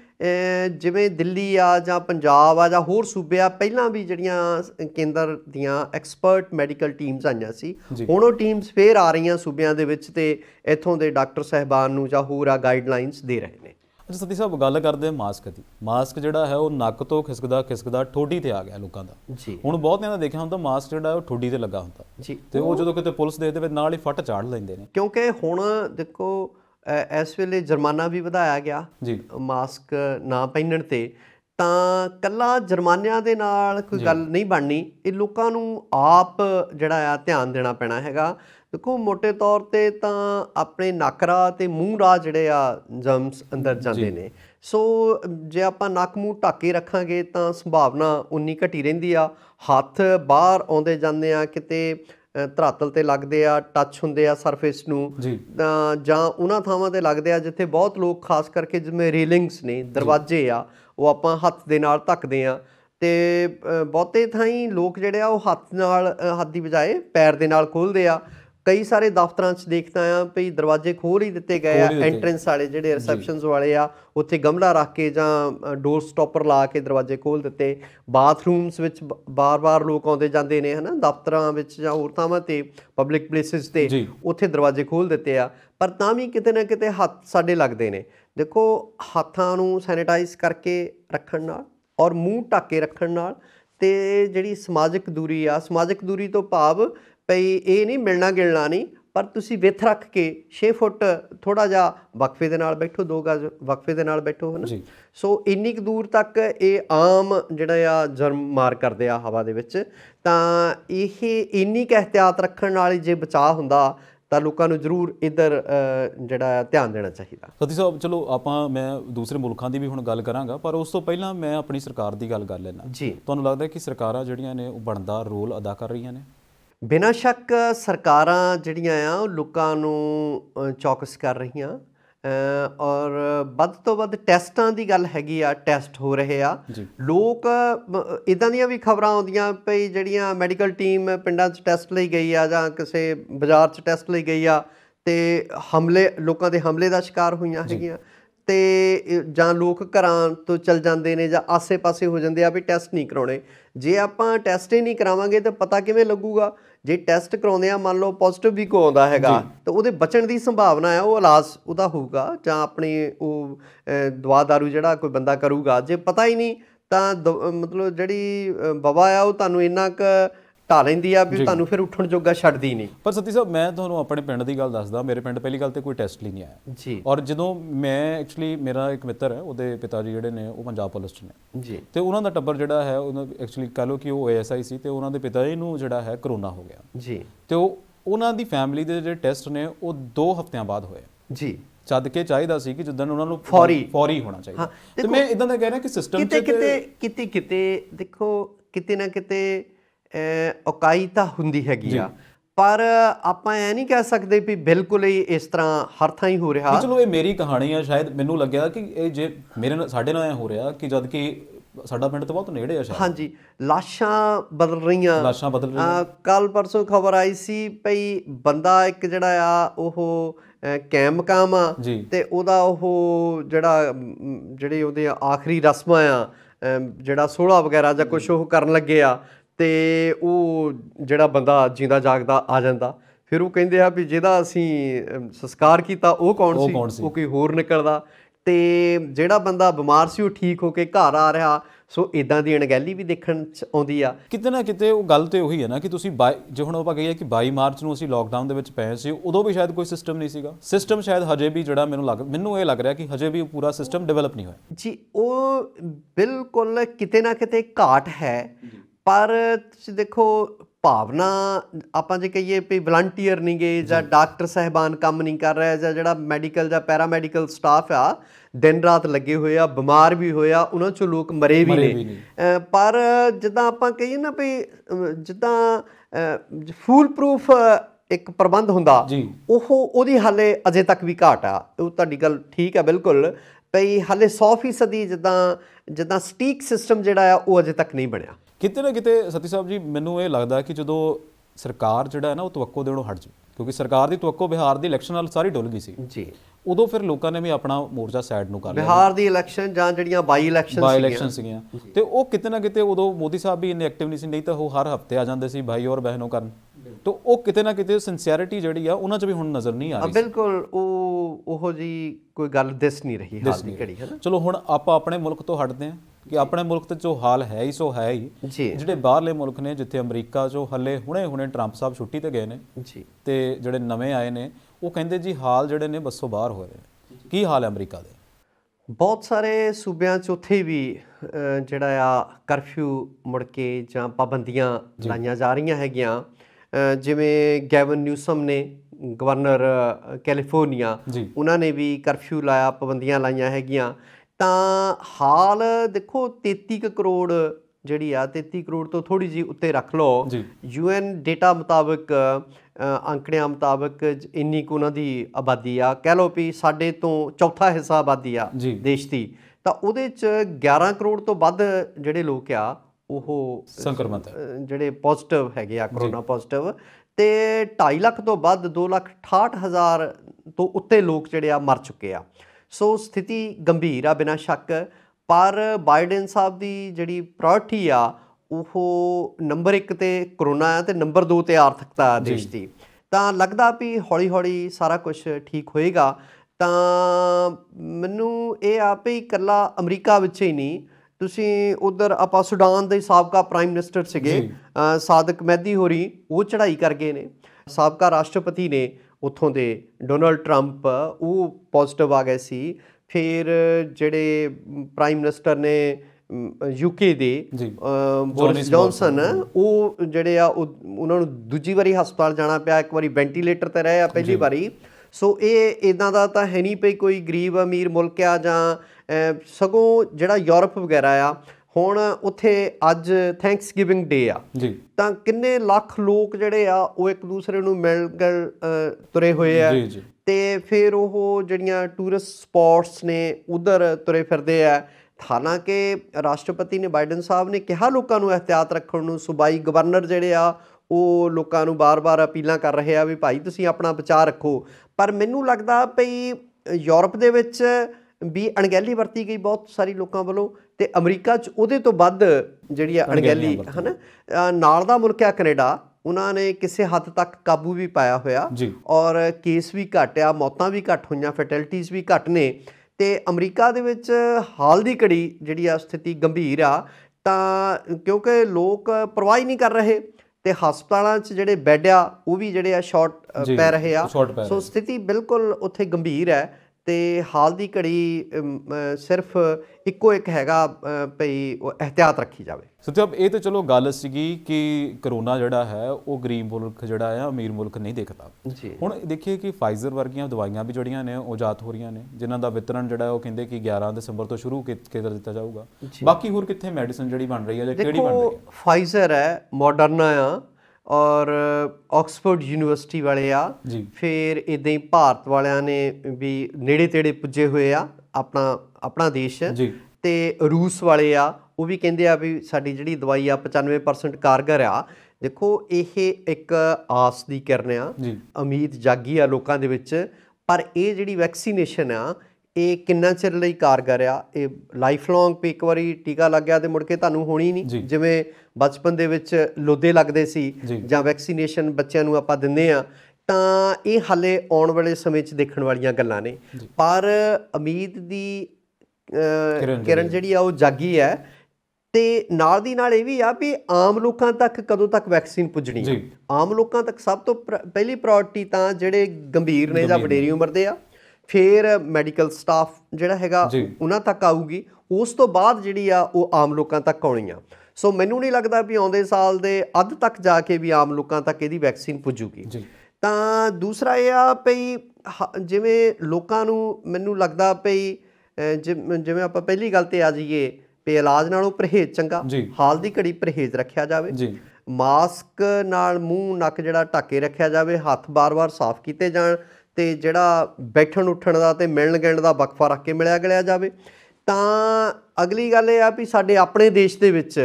Speaker 2: ਜਿਵੇਂ ਦਿੱਲੀ ਆ ਜਾਂ ਪੰਜਾਬ ਆ ਜਾਂ ਹੋਰ ਸੂਬੇ ਆ ਪਹਿਲਾਂ ਵੀ ਜਿਹੜੀਆਂ ਕੇਂਦਰ ਦੀਆਂ ਐਕਸਪਰਟ ਮੈਡੀਕਲ ਟੀਮਸ ਆਈਆਂ ਸੀ ਹੁਣ ਉਹ ਟੀਮਸ ਫੇਰ ਆ ਰਹੀਆਂ ਸੂਬਿਆਂ ਦੇ ਵਿੱਚ ਤੇ ਇੱਥੋਂ ਦੇ ਡਾਕਟਰ ਸਹਿਬਾਨ
Speaker 1: ਨੂੰ ਜਾਂ ਹੋਰ ਆ ਗਾਈਡਲਾਈਨਸ ਦੇ ਰਹੇ ਨੇ ਅੱਛਾ ਸਤੀ ਸਾਹਿਬ ਗੱਲ ਕਰਦੇ ਮਾਸਕ ਦੀ ਮਾਸਕ ਜਿਹੜਾ ਹੈ ਉਹ ਨੱਕ ਤੋਂ ਖਿਸਕਦਾ ਖਿਸਕਦਾ ਠੋਡੀ ਤੇ ਆ ਗਿਆ ਲੋਕਾਂ ਦਾ ਹੁਣ ਬਹੁਤਿਆਂ ਨੇ ਦੇਖਿਆ ਹੁੰਦਾ ਮਾਸਕ ਜਿਹੜਾ ਉਹ ਠੋਡੀ ਤੇ ਲੱਗਾ ਹੁੰਦਾ ਤੇ ਉਹ ਜਦੋਂ ਕਿਤੇ ਪੁਲਿਸ ਦੇ ਦੇਵੇ ਨਾਲ ਹੀ ਫਟ ਚਾੜ ਲੈਂਦੇ ਨੇ
Speaker 2: ਕਿਉਂਕਿ ਹੁਣ ਦੇਖੋ ਇਸ ਵੇਲੇ ਜੁਰਮਾਨਾ ਵੀ ਵਧਾਇਆ ਗਿਆ ਜੀ ਮਾਸਕ ਨਾ ਪਹਿਨਣ ਤੇ ਤਾਂ ਕੱਲਾ ਜੁਰਮਾਨਿਆਂ ਦੇ ਨਾਲ ਕੋਈ ਗੱਲ ਨਹੀਂ ਬਣਨੀ ਇਹ ਲੋਕਾਂ ਨੂੰ ਆਪ ਜਿਹੜਾ ਆ ਧਿਆਨ ਦੇਣਾ ਪੈਣਾ ਹੈਗਾ ਦੇਖੋ ਮੋٹے ਤੌਰ ਤੇ ਤਾਂ ਆਪਣੇ ਨਕਰਾ ਤੇ ਮੂੰਹ ਰਾ ਜਿਹੜੇ ਆ ਜਮਸ ਅੰਦਰ ਜਾਂਦੇ ਨੇ ਸੋ ਜੇ ਆਪਾਂ ਨੱਕ ਮੂੰਹ ਢੱਕੇ ਰੱਖਾਂਗੇ ਤਾਂ ਸੰਭਾਵਨਾ ਉਨੀ ਘਟੀ ਰਹਿੰਦੀ ਆ ਹੱਥ ਬਾਹਰ ਆਉਂਦੇ ਜਾਂਦੇ ਆ ਕਿਤੇ ਧਰਾਤਲ ਤੇ ਲੱਗਦੇ ਆ ਟੱਚ ਹੁੰਦੇ ਆ ਸਰਫੇਸ ਨੂੰ ਜਾਂ ਉਹਨਾਂ ਥਾਵਾਂ ਤੇ ਲੱਗਦੇ ਆ ਜਿੱਥੇ ਬਹੁਤ ਲੋਕ ਖਾਸ ਕਰਕੇ ਜਿਵੇਂ ਰੇਲਿੰਗਸ ਨੇ ਦਰਵਾਜ਼ੇ ਆ ਉਹ ਆਪਾਂ ਹੱਥ ਦੇ ਨਾਲ ਧੱਕਦੇ ਆ ਤੇ ਬਹੁਤੇ ਥਾਈਂ ਲੋਕ ਜਿਹੜੇ ਆ ਉਹ ਹੱਥ ਨਾਲ ਹੱਥ ਦੀ ਬਜਾਏ ਪੈਰ ਦੇ ਨਾਲ ਖੋਲਦੇ ਆ ਕਈ ਸਾਰੇ ਦਫ਼ਤਰਾਂ 'ਚ ਦੇਖਦਾ ਆ ਵੀ ਦਰਵਾਜ਼ੇ ਖੋਲ ਹੀ ਦਿੱਤੇ ਗਏ ਆ ਐਂਟਰੈਂਸ ਵਾਲੇ ਜਿਹੜੇ ਰਿਸੈਪਸ਼ਨਸ ਵਾਲੇ ਆ ਉੱਥੇ ਗਮਲਾ ਰੱਖ ਕੇ ਜਾਂ ਡੋਰ ਸਟਾਪਰ ਲਾ ਕੇ ਦਰਵਾਜ਼ੇ ਖੋਲ ਦਿੱਤੇ ਬਾਥਰੂਮਸ ਵਿੱਚ ਬਾਰ-ਬਾਰ ਲੋਕ ਆਉਂਦੇ ਜਾਂਦੇ ਨੇ ਹਨਾ ਦਫ਼ਤਰਾਂ ਵਿੱਚ ਜਾਂ ਹੋਰ ਥਾਵਾਂ ਤੇ ਪਬਲਿਕ ਪਲੇਸਿਸ ਤੇ ਉੱਥੇ ਦਰਵਾਜ਼ੇ ਖੋਲ ਦਿੱਤੇ ਆ ਪਰ ਤਾਂ ਵੀ ਕਿਤੇ ਨਾ ਕਿਤੇ ਹੱਥ ਸਾਡੇ ਲੱਗਦੇ ਨੇ ਦੇਖੋ ਹੱਥਾਂ ਨੂੰ ਸੈਨੀਟਾਈਜ਼ ਕਰਕੇ ਰੱਖਣ ਨਾਲ ਔਰ ਮੂੰਹ ਢੱਕੇ ਰੱਖਣ ਨਾਲ ਤੇ ਜਿਹੜੀ ਸਮਾਜਿਕ ਦੂਰੀ ਆ ਸਮਾਜਿਕ ਦੂਰੀ ਤੋਂ ਭਾਵ ਭਈ ਇਹ ਨਹੀਂ ਮਿਲਣਾ ਗਿਲਣਾ ਨਹੀਂ ਪਰ ਤੁਸੀਂ ਵਿਥ ਰੱਖ ਕੇ 6 ਫੁੱਟ ਥੋੜਾ ਜਿਹਾ ਵਕਫੇ ਦੇ ਨਾਲ ਬੈਠੋ 2 ਗਜ਼ ਵਕਫੇ ਦੇ ਨਾਲ ਬੈਠੋ ਹਨ ਸੋ ਇੰਨੀ ਕੁ ਦੂਰ ਤੱਕ ਇਹ ਆਮ ਜਿਹੜਾ ਆ ਜਰਮ ਮਾਰ ਕਰਦੇ ਆ ਹਵਾ ਦੇ ਵਿੱਚ ਤਾਂ ਇਹ ਇੰਨੀ ਕੁ ਇhtiyat ਰੱਖਣ ਨਾਲ ਜੇ ਬਚਾ ਹੁੰਦਾ ਤਾਂ ਲੋਕਾਂ ਨੂੰ ਜ਼ਰੂਰ ਇਧਰ ਜਿਹੜਾ ਧਿਆਨ
Speaker 1: ਦੇਣਾ ਚਾਹੀਦਾ ਸਤੀ ਸਾਹਿਬ ਚਲੋ ਆਪਾਂ ਮੈਂ ਦੂਸਰੇ ਮੁਲਕਾਂ ਦੀ ਵੀ ਹੁਣ ਗੱਲ ਕਰਾਂਗਾ ਪਰ ਉਸ ਤੋਂ ਪਹਿਲਾਂ ਮੈਂ ਆਪਣੀ ਸਰਕਾਰ ਦੀ ਗੱਲ ਕਰ ਲੈਣਾ ਤੁਹਾਨੂੰ ਲੱਗਦਾ ਕਿ ਸਰਕਾਰਾਂ ਜਿਹੜੀਆਂ ਨੇ ਉਹ ਬਣਦਾ ਰੋਲ ਅਦਾ ਕਰ ਰਹੀਆਂ ਨੇ ਬਿਨਾਂ ਸ਼ੱਕ ਸਰਕਾਰਾਂ ਜਿਹੜੀਆਂ ਆ ਉਹ ਲੋਕਾਂ
Speaker 2: ਨੂੰ ਚੌਕਸ ਕਰ ਰਹੀਆਂ ਔਰ ਵੱਧ ਤੋਂ ਵੱਧ ਟੈਸਟਾਂ ਦੀ ਗੱਲ ਹੈਗੀ ਆ ਟੈਸਟ ਹੋ ਰਹੇ ਆ ਲੋਕ ਇਦਾਂ ਦੀਆਂ ਵੀ ਖਬਰਾਂ ਆਉਂਦੀਆਂ ਪਈ ਜਿਹੜੀਆਂ ਮੈਡੀਕਲ ਟੀਮ ਪਿੰਡਾਂ 'ਚ ਟੈਸਟ ਲਈ ਗਈ ਆ ਜਾਂ ਕਿਸੇ ਬਾਜ਼ਾਰ 'ਚ ਟੈਸਟ ਲਈ ਗਈ ਆ ਤੇ ਹਮਲੇ ਲੋਕਾਂ ਦੇ ਹਮਲੇ ਦਾ ਸ਼ਿਕਾਰ ਹੋਈਆਂ ਹੈਗੀਆਂ ਤੇ ਜਾਂ ਲੋਕ ਘਰਾਂ ਤੋਂ ਚਲ ਜਾਂਦੇ ਨੇ ਜਾਂ ਆਸੇ-ਪਾਸੇ ਹੋ ਜਾਂਦੇ ਆ ਵੀ ਟੈਸਟ ਨਹੀਂ ਕਰਾਉਣੇ ਜੇ ਆਪਾਂ ਟੈਸਟ ਹੀ ਨਹੀਂ ਕਰਾਵਾਂਗੇ ਤਾਂ ਪਤਾ ਕਿਵੇਂ ਲੱਗੂਗਾ ਜੇ ਟੈਸਟ ਕਰਾਉਂਦੇ ਆ ਮੰਨ ਲਓ ਪੋਜ਼ਿਟਿਵ ਵੀ ਕੋ ਆਉਂਦਾ ਹੈਗਾ ਤਾਂ ਉਹਦੇ ਬਚਣ ਦੀ ਸੰਭਾਵਨਾ ਹੈ ਉਹ ਇਲਾਜ ਉਹਦਾ ਹੋਊਗਾ ਜਾਂ ਆਪਣੀ ਉਹ ਦਵਾ दारू ਜਿਹੜਾ ਕੋਈ ਬੰਦਾ ਕਰੂਗਾ ਜੇ ਪਤਾ ਹੀ ਨਹੀਂ ਤਾਂ ਮਤਲਬ ਜਿਹੜੀ ਬਵਾ ਆ ਉਹ ਤੁਹਾਨੂੰ ਇੰਨਾ ਕ ਟਾ ਲੈਂਦੀ ਆ ਵੀ ਤੁਹਾਨੂੰ ਫਿਰ
Speaker 1: ਉੱਠਣ ਜੋਗਾ ਛੱਡਦੀ ਨਹੀਂ ਪਰ ਸਤੀ ਸਾਹਿਬ ਮੈਂ ਤੁਹਾਨੂੰ ਆਪਣੇ ਪਿੰਡ ਦੀ ਗੱਲ ਦੱਸਦਾ ਮੇਰੇ ਪਿੰਡ ਪਹਿਲੀ ਗੱਲ ਤੇ ਕੋਈ ਟੈਸਟ ਲਈ ਨਹੀਂ ਆਇਆ ਜੀ ਔਰ ਜਦੋਂ ਮੈਂ ਐਕਚੁਅਲੀ ਮੇਰਾ ਇੱਕ ਮਿੱਤਰ ਹੈ ਉਹਦੇ ਪਿਤਾ ਜੀ ਜਿਹੜੇ ਨੇ ਉਹ ਪੰਜਾਬ ਪੁਲਿਸ 'ਚ ਨੇ ਜੀ ਤੇ ਉਹਨਾਂ ਦਾ ਟੱਬਰ ਜਿਹੜਾ ਹੈ ਉਹਨਾਂ ਐਕਚੁਅਲੀ ਕਹ ਲੋ ਕਿ ਉਹ ਐਸਆਈ ਸੀ ਤੇ ਉਹਨਾਂ ਦੇ ਪਿਤਾ ਜੀ ਨੂੰ ਜਿਹੜਾ ਹੈ ਕਰੋਨਾ ਹੋ ਗਿਆ ਜੀ ਤੇ ਉਹ ਉਹਨਾਂ ਦੀ ਫੈਮਿਲੀ ਦੇ ਜਿਹੜੇ ਟੈਸਟ ਨੇ ਉਹ 2 ਹਫ਼ਤਿਆਂ ਬਾਅਦ ਹੋਏ ਜੀ ਚੱਦ ਕੇ ਚਾਹੀਦਾ ਸੀ ਕਿ ਜਦੋਂ ਉਹਨਾਂ ਨੂੰ ਫੌਰੀ ਫੌਰੀ ਹੋਣਾ ਚਾਹੀਦਾ ਤੇ ਮੈਂ ਇਦਾਂ ਦਾ ਕਹਿ ਰਿਹਾ ਕਿ ਸਿਸਟਮ 'ਚ ਕਿਤੇ ਕਿਤੇ
Speaker 2: ਕਿਤੇ ਕਿਤੇ ਦੇਖੋ ਕਿਤੇ ਨਾ ਕਿਤੇ ਔਕਾਈ ਤਾਂ ਹੁੰਦੀ ਹੈਗੀ ਆ ਪਰ ਆਪਾਂ ਐ ਨਹੀਂ ਕਹਿ ਸਕਦੇ ਵੀ ਬਿਲਕੁਲ ਹੀ ਇਸ ਤਰ੍ਹਾਂ ਹਰ ਥਾਂ ਹੀ ਹੋ ਰਿਹਾ
Speaker 1: ਚਲੋ ਇਹ ਮੇਰੀ ਕਹਾਣੀ ਆ ਸ਼ਾਇਦ ਮੈਨੂੰ ਲੱਗਿਆ ਕਿ ਇਹ ਜੇ ਮੇਰੇ ਨਾਲ ਸਾਡੇ ਨਾਲ ਐ ਹੋ ਰਿਹਾ ਕਿ ਜਦ ਕਿ ਸਾਡਾ ਪਿੰਡ ਤੋਂ ਬਹੁਤ ਨੇੜੇ ਆ ਸ਼ਾਇਦ ਹਾਂਜੀ ਲਾਸ਼ਾਂ ਬਦਲ ਰਹੀਆਂ ਲਾਸ਼ਾਂ ਬਦਲ ਰਹੀਆਂ ਕੱਲ ਪਰਸੋਂ
Speaker 2: ਖਬਰ ਆਈ ਸੀ ਭਈ ਬੰਦਾ ਇੱਕ ਜਿਹੜਾ ਆ ਉਹ ਕੈਮ ਕਾਮ ਆ ਤੇ ਉਹਦਾ ਉਹ ਜਿਹੜਾ ਜਿਹੜੇ ਉਹਦੇ ਆਖਰੀ ਰਸਮਾਂ ਆ ਜਿਹੜਾ 16 ਵਗੈਰਾ ਜਾਂ ਕੁਝ ਉਹ ਕਰਨ ਲੱਗੇ ਆ ਤੇ ਉਹ ਜਿਹੜਾ ਬੰਦਾ ਜਿੰਦਾ ਜਾਗਦਾ ਆ ਜਾਂਦਾ ਫਿਰ ਉਹ ਕਹਿੰਦੇ ਆ ਵੀ ਜਿਹਦਾ ਅਸੀਂ ਸੰਸਕਾਰ ਕੀਤਾ ਉਹ ਕੌਣ ਸੀ ਉਹ ਕੋਈ ਹੋਰ ਨਿਕਲਦਾ ਤੇ ਜਿਹੜਾ ਬੰਦਾ ਬਿਮਾਰ ਸੀ ਉਹ ਠੀਕ ਹੋ ਕੇ ਘਰ ਆ ਰਿਹਾ ਸੋ ਇਦਾਂ ਦੀ ਅਣਗਹਿਲੀ ਵੀ ਦੇਖਣ ਚ ਆਉਂਦੀ ਆ
Speaker 1: ਕਿਤੇ ਨਾ ਕਿਤੇ ਉਹ ਗੱਲ ਤੇ ਉਹੀ ਹੈ ਨਾ ਕਿ ਤੁਸੀਂ ਜੇ ਹੁਣ ਆਪਾਂ ਕਹੀਏ ਕਿ 22 ਮਾਰਚ ਨੂੰ ਅਸੀਂ ਲਾਕਡਾਊਨ ਦੇ ਵਿੱਚ ਪਏ ਸੀ ਉਦੋਂ ਵੀ ਸ਼ਾਇਦ ਕੋਈ ਸਿਸਟਮ ਨਹੀਂ ਸੀਗਾ ਸਿਸਟਮ ਸ਼ਾਇਦ ਹਜੇ ਵੀ ਜਿਹੜਾ ਮੈਨੂੰ ਲੱਗ ਮੈਨੂੰ ਇਹ ਲੱਗ ਰਿਹਾ ਕਿ ਹਜੇ ਵੀ ਉਹ ਪੂਰਾ ਸਿਸਟਮ ਡਿਵੈਲਪ ਨਹੀਂ ਹੋਇਆ
Speaker 2: ਜੀ ਉਹ ਬਿਲਕੁਲ ਕਿਤੇ ਨਾ ਕਿਤੇ ਘਾਟ ਹੈ ਪਰ ਤੁਸੀਂ ਦੇਖੋ ਭਾਵਨਾ ਆਪਾਂ ਜੇ ਕਹੀਏ ਵੀ ਵਲੰਟੀਅਰ ਨਹੀਂ ਗਏ ਜਾਂ ਡਾਕਟਰ ਸਹਿਬਾਨ ਕੰਮ ਨਹੀਂ ਕਰ ਰਿਹਾ ਜਾਂ ਜਿਹੜਾ ਮੈਡੀਕਲ ਜਾਂ ਪੈਰਾਮੈਡੀਕਲ ਸਟਾਫ ਆ ਦਿਨ ਰਾਤ ਲੱਗੇ ਹੋਏ ਆ ਬਿਮਾਰ ਵੀ ਹੋਇਆ ਉਹਨਾਂ ਚੋਂ ਲੋਕ ਮਰੇ ਵੀ ਨੇ ਪਰ ਜਿੱਦਾਂ ਆਪਾਂ ਕਹੀਏ ਨਾ ਵੀ ਜਿੱਦਾਂ ਫੂਲ ਪ੍ਰੂਫ ਇੱਕ ਪ੍ਰਬੰਧ ਹੁੰਦਾ ਉਹ ਉਹਦੀ ਹਾਲੇ ਅਜੇ ਤੱਕ ਵੀ ਘਾਟ ਆ ਉਹ ਤੁਹਾਡੀ ਗੱਲ ਠੀਕ ਆ ਬਿਲਕੁਲ ਪਈ ਹਾਲੇ 100% ਜਿੱਦਾਂ ਜਿੱਦਾਂ ਸਟੀਕ ਸਿਸਟਮ
Speaker 1: ਜਿਹੜਾ ਆ ਉਹ ਅਜੇ ਤੱਕ ਨਹੀਂ ਬਣਿਆ ਕਿਤੇ ਨਾ ਕਿਤੇ ਸਤੀ ਸਾਹਿਬ ਜੀ ਮੈਨੂੰ ਇਹ ਲੱਗਦਾ ਕਿ ਜਦੋਂ ਸਰਕਾਰ ਜਿਹੜਾ ਹੈ ਨਾ ਉਹ ਤਵੱਕੋ ਦੇਣੋਂ ਹਟ ਜੂ ਕਿਉਂਕਿ ਸਰਕਾਰ ਦੀ ਤਵੱਕੋ ਬਿਹਾਰ ਦੀ ਇਲੈਕਸ਼ਨ ਨਾਲ ਸਾਰੀ ਡੁੱਲ ਗਈ ਸੀ ਜੀ ਉਦੋਂ ਫਿਰ ਲੋਕਾਂ ਨੇ ਵੀ ਆਪਣਾ ਮੋਰਚਾ ਸਾਈਡ ਨੂੰ ਕਰ ਲਿਆ ਬਿਹਾਰ ਦੀ ਇਲੈਕਸ਼ਨ ਜਾਂ ਜਿਹੜੀਆਂ ਬਾਈ ਇਲੈਕਸ਼ਨ ਸੀਗੀਆਂ ਬਾਈ ਇਲੈਕਸ਼ਨ ਸੀਗੀਆਂ ਤੇ ਉਹ ਕਿਤੇ ਨਾ ਕਿਤੇ ਉਦੋਂ ਮੋਦੀ ਸਾਹਿਬ ਵੀ ਇਨ ਐਕਟਿਵ ਨਹੀਂ ਸੀ ਨਹੀਂ ਤਾਂ ਉਹ ਹਰ ਹਫਤੇ ਆ ਜਾਂਦੇ ਸੀ ਭਾਈ ਔਰ ਬਹਿਨੋਂ ਕਰਨ ਤੋ ਉਹ ਕਿਤੇ ਨਾ ਕਿਤੇ ਸਿਨਸੀਅਰਿਟੀ ਜਿਹੜੀ ਆ ਉਹਨਾਂ 'ਚ ਵੀ ਹੁਣ ਨਜ਼ਰ ਨਹੀਂ ਆ ਰਹੀ ਬਿਲਕੁਲ ਉਹ ਉਹੋ ਜੀ ਕੋਈ ਗੱਲ ਦਿਸ ਨਹੀਂ ਰਹੀ ਹਾਲ ਦੀ ਘੜੀ ਹੈ ਚਲੋ ਹੁਣ ਆਪਾਂ ਆਪਣੇ ਮੁਲਕ ਤੋਂ ਹਟਦੇ ਹਾਂ ਕਿ ਆਪਣੇ ਮੁਲਕ ਤੇ ਜੋ ਹਾਲ ਹੈ ਹੀ ਸੋ ਹੈ ਹੀ ਜਿਹੜੇ ਬਾਹਰਲੇ ਮੁਲਕ ਨੇ ਜਿੱਥੇ ਅਮਰੀਕਾ ਜੋ ਹੱਲੇ ਹੁਣੇ ਹੁਣੇ ਟਰੰਪ ਸਾਹਿਬ ਛੁੱਟੀ ਤੇ ਗਏ ਨੇ ਜੀ ਤੇ ਜਿਹੜੇ ਨਵੇਂ ਆਏ ਨੇ ਉਹ ਕਹਿੰਦੇ ਜੀ ਹਾਲ ਜਿਹੜੇ ਨੇ ਬਸੋ ਬਾਹਰ ਹੋ ਰਹੇ ਕੀ ਹਾਲ ਹੈ ਅਮਰੀਕਾ ਦੇ ਬਹੁਤ ਸਾਰੇ ਸੂਬਿਆਂ 'ਚ ਉੱਥੇ ਵੀ
Speaker 2: ਜਿਹੜਾ ਆ ਕਰਫਿਊ ਮੁੜ ਕੇ ਜਾਂ ਪਾਬੰਦੀਆਂ ਲਾਈਆਂ ਜਾ ਰਹੀਆਂ ਹੈਗੀਆਂ ਜਿਵੇਂ ਗੈਵਨ ਨਿਊਸਮ ਨੇ ਗਵਰਨਰ ਕੈਲੀਫੋਰਨੀਆ ਉਹਨਾਂ ਨੇ ਵੀ ਕਰਫਿਊ ਲਾਇਆ ਪਾਬੰਦੀਆਂ ਲਾਈਆਂ ਹੈਗੀਆਂ ਤਾਂ ਹਾਲ ਦੇਖੋ 33 ਕਰੋੜ ਜਿਹੜੀ ਆ 33 ਕਰੋੜ ਤੋਂ ਥੋੜੀ ਜੀ ਉੱਤੇ ਰੱਖ ਲਓ ਯੂਐਨ ਡੇਟਾ ਮੁਤਾਬਕ ਅੰਕੜਿਆਂ ਮੁਤਾਬਕ ਇੰਨੀ ਕੁ ਉਹਨਾਂ ਦੀ ਆਬਾਦੀ ਆ ਕਹਿ ਲਓ ਵੀ ਸਾਡੇ ਤੋਂ ਚੌਥਾ ਹਿੱਸਾ ਆਬਾਦੀ ਆ ਦੇਸ਼ ਦੀ ਤਾਂ ਉਹਦੇ ਚ 11 ਕਰੋੜ ਤੋਂ ਵੱਧ ਜਿਹੜੇ ਲੋਕ ਆ ਉਹ ਸੰਕਰਮਤ ਜਿਹੜੇ ਪੋਜ਼ਿਟਿਵ ਹੈਗੇ ਆ ਕਰੋਨਾ ਪੋਜ਼ਿਟਿਵ ਤੇ 2.5 ਲੱਖ ਤੋਂ ਵੱਧ 2 ਲੱਖ 68 ਹਜ਼ਾਰ ਤੋਂ ਉੱਤੇ ਲੋਕ ਜਿਹੜੇ ਆ ਮਰ ਚੁੱਕੇ ਆ ਸੋ ਸਥਿਤੀ ਗੰਭੀਰ ਆ ਬਿਨਾ ਸ਼ੱਕ ਪਰ ਬਾਈਡਨ ਸਾਹਿਬ ਦੀ ਜਿਹੜੀ ਪ੍ਰਾਇੋਰਟੀ ਆ ਉਹ ਨੰਬਰ 1 ਤੇ ਕਰੋਨਾ ਆ ਤੇ ਨੰਬਰ 2 ਤੇ ਆਰਥਿਕਤਾ ਦੇਸ਼ ਦੀ ਤਾਂ ਲੱਗਦਾ ਵੀ ਹੌਲੀ ਹੌਲੀ ਸਾਰਾ ਕੁਝ ਠੀਕ ਹੋਏਗਾ ਤਾਂ ਮੈਨੂੰ ਇਹ ਆਪੇ ਹੀ ਕੱਲਾ ਅਮਰੀਕਾ ਵਿੱਚ ਹੀ ਨਹੀਂ ਤੁਸੀਂ ਉਧਰ ਆਪਾਂ ਸੁਡਾਨ ਦੇ ਸਾਬਕਾ ਪ੍ਰਾਈਮ ਮਿਨਿਸਟਰ ਸੀਗੇ ਸਾਦਕ ਮਹਿਦੀ ਹੋਰੀ ਉਹ ਚੜ੍ਹਾਈ ਕਰ ਗਏ ਨੇ ਸਾਬਕਾ ਰਾਸ਼ਟਰਪਤੀ ਨੇ ਉਥੋਂ ਦੇ ਡੋਨਲਡ 트ੰਪ ਉਹ ਪੋਜ਼ਿਟਿਵ ਆ ਗਏ ਸੀ ਫਿਰ ਜਿਹੜੇ ਪ੍ਰਾਈਮ ਮਿਨਿਸਟਰ ਨੇ ਯੂਕੇ ਦੇ ਬੋਰਿਸ ਜੌਨਸਨ ਉਹ ਜਿਹੜੇ ਆ ਉਹਨਾਂ ਨੂੰ ਦੂਜੀ ਵਾਰੀ ਹਸਪਤਾਲ ਜਾਣਾ ਪਿਆ ਇੱਕ ਵਾਰੀ ਵੈਂਟੀਲੇਟਰ ਤੇ ਰਹੇ ਆ ਪਹਿਲੀ ਵਾਰੀ ਸੋ ਇਹ ਇਦਾਂ ਦਾ ਤਾਂ ਹੈ ਨਹੀਂ ਪਈ ਕੋਈ ਗਰੀਬ ਅਮੀਰ ਮੁਲਕ ਆ ਜਾਂ ਸਗੋਂ ਜਿਹੜਾ ਯੂਰਪ ਵਗੈਰਾ ਆ ਹੁਣ ਉੱਥੇ ਅੱਜ ਥੈਂਕਸਗਿਵਿੰਗ ਡੇ ਆ ਜੀ ਤਾਂ ਕਿੰਨੇ ਲੱਖ ਲੋਕ ਜਿਹੜੇ ਆ ਉਹ ਇੱਕ ਦੂਸਰੇ ਨੂੰ ਮਿਲ ਕੇ ਤੁਰੇ ਹੋਏ ਆ ਜੀ ਜੀ ਤੇ ਫਿਰ ਉਹ ਜਿਹੜੀਆਂ ਟੂਰਿਸਟ ਸਪੌਟਸ ਨੇ ਉਧਰ ਤੁਰੇ ਫਿਰਦੇ ਆ ਥਾਣਾ ਕਿ ਰਾਸ਼ਟਰਪਤੀ ਨੇ ਬਾਈਡਨ ਸਾਹਿਬ ਨੇ ਕਿਹਾ ਲੋਕਾਂ ਨੂੰ ਇhtiyat ਰੱਖਣ ਨੂੰ ਸੁਬਾਈ ਗਵਰਨਰ ਜਿਹੜੇ ਆ ਉਹ ਲੋਕਾਂ ਨੂੰ ਬਾਰ-ਬਾਰ ਅਪੀਲਾਂ ਕਰ ਰਹੇ ਆ ਵੀ ਭਾਈ ਤੁਸੀਂ ਆਪਣਾ ਵਿਚਾਰ ਰੱਖੋ ਪਰ ਮੈਨੂੰ ਲੱਗਦਾ ਭਈ ਯੂਰਪ ਦੇ ਵਿੱਚ ਵੀ ਅਣਗਹਿਲੀ ਵਰਤੀ ਗਈ ਬਹੁਤ ਸਾਰੀ ਲੋਕਾਂ ਵੱਲੋਂ ਤੇ ਅਮਰੀਕਾ 'ਚ ਉਹਦੇ ਤੋਂ ਵੱਧ ਜਿਹੜੀ ਆ ਅਣਗਹਿਲੀ ਹਨਾ ਨਾਲ ਦਾ ਮੁਲਕ ਆ ਕੈਨੇਡਾ ਉਹਨਾਂ ਨੇ ਕਿਸੇ ਹੱਦ ਤੱਕ ਕਾਬੂ ਵੀ ਪਾਇਆ ਹੋਇਆ ਔਰ ਕੇਸ ਵੀ ਘਟਿਆ ਮੌਤਾਂ ਵੀ ਘਟ ਹੋਈਆਂ ਫੈਟੈਲਿਟੀਆਂ ਵੀ ਘਟ ਨੇ ਤੇ ਅਮਰੀਕਾ ਦੇ ਵਿੱਚ ਹਾਲ ਦੀ ਘੜੀ ਜਿਹੜੀ ਆ ਸਥਿਤੀ ਗੰਭੀਰ ਆ ਤਾਂ ਕਿਉਂਕਿ ਲੋਕ ਪਰਵਾਹ ਹੀ ਨਹੀਂ ਕਰ ਰਹੇ ਤੇ ਹਸਪਤਾਲਾਂ 'ਚ ਜਿਹੜੇ ਬੈੱਡ ਆ ਉਹ ਵੀ ਜਿਹੜੇ ਆ ਸ਼ਾਰਟ ਪੈ ਰਹੇ ਆ ਸੋ ਸਥਿਤੀ ਬਿਲਕੁਲ ਉੱਥੇ ਗੰਭੀਰ ਹੈ ਤੇ ਹਾਲ ਦੀ ਘੜੀ ਸਿਰਫ ਇੱਕੋ ਇੱਕ ਹੈਗਾ ਭਈ ਇhtiyat ਰੱਖੀ ਜਾਵੇ
Speaker 1: ਸੋ ਅਬ ਇਹ ਤਾਂ ਚਲੋ ਗੱਲ ਸੀਗੀ ਕਿ ਕਰੋਨਾ ਜਿਹੜਾ ਹੈ ਉਹ ਗਰੀਬ ਮੁਲਕ ਜਿਹੜਾ ਆ ਅਮੀਰ ਮੁਲਕ ਨਹੀਂ ਦੇਖਦਾ ਹੁਣ ਦੇਖੀਏ ਕਿ ਫਾਈਜ਼ਰ ਵਰਗੀਆਂ ਦਵਾਈਆਂ ਵੀ ਜੜੀਆਂ ਨੇ ਉਹ ਜਾਤ ਹੋ ਰਹੀਆਂ ਨੇ ਜਿਨ੍ਹਾਂ ਦਾ ਵਿਤਰਣ ਜਿਹੜਾ ਉਹ ਕਹਿੰਦੇ ਕਿ 11 ਦਸੰਬਰ ਤੋਂ ਸ਼ੁਰੂ ਕੀਤਾ ਦਿੱਤਾ ਜਾਊਗਾ ਬਾਕੀ ਹੋਰ ਕਿੱਥੇ ਮੈਡੀਸਨ ਜਿਹੜੀ ਬਣ ਰਹੀ ਹੈ ਜਾਂ ਕਿਹੜੀ ਬਣ ਰਹੀ ਹੈ ਦੇਖੋ ਫਾਈਜ਼ਰ ਹੈ ਮਾਡਰਨਾ ਆ ਔਰ
Speaker 2: ਆਕਸਫੋਰਡ ਯੂਨੀਵਰਸਿਟੀ ਵਾਲੇ ਆ ਫਿਰ ਇਦਾਂ ਹੀ ਭਾਰਤ ਵਾਲਿਆਂ ਨੇ ਵੀ ਨੇੜੇ ਤੇੜੇ ਪੁੱਜੇ ਹੋਏ ਆ ਆਪਣਾ ਆਪਣਾ ਦੇਸ਼ ਤੇ ਰੂਸ ਵਾਲੇ ਆ ਉਹ ਵੀ ਕਹਿੰਦੇ ਆ ਵੀ ਸਾਡੀ ਜਿਹੜੀ ਦਵਾਈ ਆ 95% ਕਾਰਗਰ ਆ ਦੇਖੋ ਇਹ ਇੱਕ ਆਸ ਦੀ ਕਿਰਨ ਆ ਉਮੀਦ ਜਾਗੀ ਆ ਲੋਕਾਂ ਦੇ ਵਿੱਚ ਪਰ ਇਹ ਜਿਹੜੀ ਵੈਕਸੀਨੇਸ਼ਨ ਆ ਇਹ ਕਿੰਨਾ ਚਿਰ ਲਈ ਕਾਰਗਰ ਆ ਇਹ ਲਾਈਫ ਲੌਂਗ ਪੀਕ ਇੱਕ ਵਾਰੀ ਟੀਕਾ ਲੱਗ ਗਿਆ ਤੇ ਮੁੜ ਕੇ ਤੁਹਾਨੂੰ ਹੋਣੀ ਨਹੀਂ ਜਿਵੇਂ ਬਚਪਨ ਦੇ ਵਿੱਚ ਲੋਦੇ ਲੱਗਦੇ ਸੀ ਜਾਂ ਵੈਕਸੀਨੇਸ਼ਨ ਬੱਚਿਆਂ ਨੂੰ ਆਪਾਂ ਦਿੰਦੇ ਆ ਤਾਂ ਇਹ ਹਲੇ ਆਉਣ ਵਾਲੇ ਸਮੇਂ 'ਚ ਦੇਖਣ ਵਾਲੀਆਂ ਗੱਲਾਂ ਨੇ ਪਰ ਉਮੀਦ ਦੀ ਕਿਰਨ ਜਿਹੜੀ ਆ ਉਹ ਜਾਗੀ ਹੈ ਤੇ ਨਾਲ ਦੀ ਨਾਲ ਇਹ ਵੀ ਆ ਵੀ ਆਮ ਲੋਕਾਂ ਤੱਕ ਕਦੋਂ ਤੱਕ ਵੈਕਸੀਨ ਪੁੱਜਣੀ ਆ ਆਮ ਲੋਕਾਂ ਤੱਕ ਸਭ ਤੋਂ ਪਹਿਲੀ ਪ੍ਰਾਇੋਰਟੀ ਤਾਂ ਜਿਹੜੇ ਗੰਭੀਰ ਨੇ ਜਾਂ ਵਡੇਰੀ ਉਮਰ ਦੇ ਆ ਫਿਰ ਮੈਡੀਕਲ ਸਟਾਫ ਜਿਹੜਾ ਹੈਗਾ ਉਹਨਾਂ ਤੱਕ ਆਊਗੀ ਉਸ ਤੋਂ ਬਾਅਦ ਜਿਹੜੀ ਆ ਉਹ ਆਮ ਲੋਕਾਂ ਤੱਕ ਆਉਣੀ ਆ ਸੋ ਮੈਨੂੰ ਨਹੀਂ ਲੱਗਦਾ ਵੀ ਆਉਂਦੇ ਸਾਲ ਦੇ ਅੱਧ ਤੱਕ ਜਾ ਕੇ ਵੀ ਆਮ ਲੋਕਾਂ ਤੱਕ ਇਹਦੀ ਵੈਕਸੀਨ ਪੁੱਜੂਗੀ ਤਾਂ ਦੂਸਰਾ ਇਹ ਆ ਭਈ ਜਿਵੇਂ ਲੋਕਾਂ ਨੂੰ ਮੈਨੂੰ ਲੱਗਦਾ ਭਈ ਜਿਵੇਂ ਆਪਾਂ ਪਹਿਲੀ ਗੱਲ ਤੇ ਆ ਜਾਈਏ ਪੇ ਇਲਾਜ ਨਾਲੋਂ ਪਰਹੇਜ਼ ਚੰਗਾ ਹਾਲ ਦੀ ਘੜੀ ਪਰਹੇਜ਼ ਰੱਖਿਆ ਜਾਵੇ ਜੀ ਮਾਸਕ ਨਾਲ ਮੂੰਹ ਨੱਕ ਜਿਹੜਾ ਢੱਕੇ ਰੱਖਿਆ ਜਾਵੇ ਹੱਥ ਬਾਰ-ਬਾਰ ਸਾਫ਼ ਕੀਤੇ ਜਾਣ ਤੇ ਜਿਹੜਾ ਬੈਠਣ ਉੱਠਣ ਦਾ ਤੇ ਮਿਲਣ ਗਿਣ ਦਾ ਵਕਫਾ ਰੱਖ ਕੇ ਮਿਲਿਆ ਗਿਆ ਜਾਵੇ ਤਾਂ ਅਗਲੀ ਗੱਲ ਇਹ ਆ ਵੀ ਸਾਡੇ ਆਪਣੇ ਦੇਸ਼ ਦੇ ਵਿੱਚ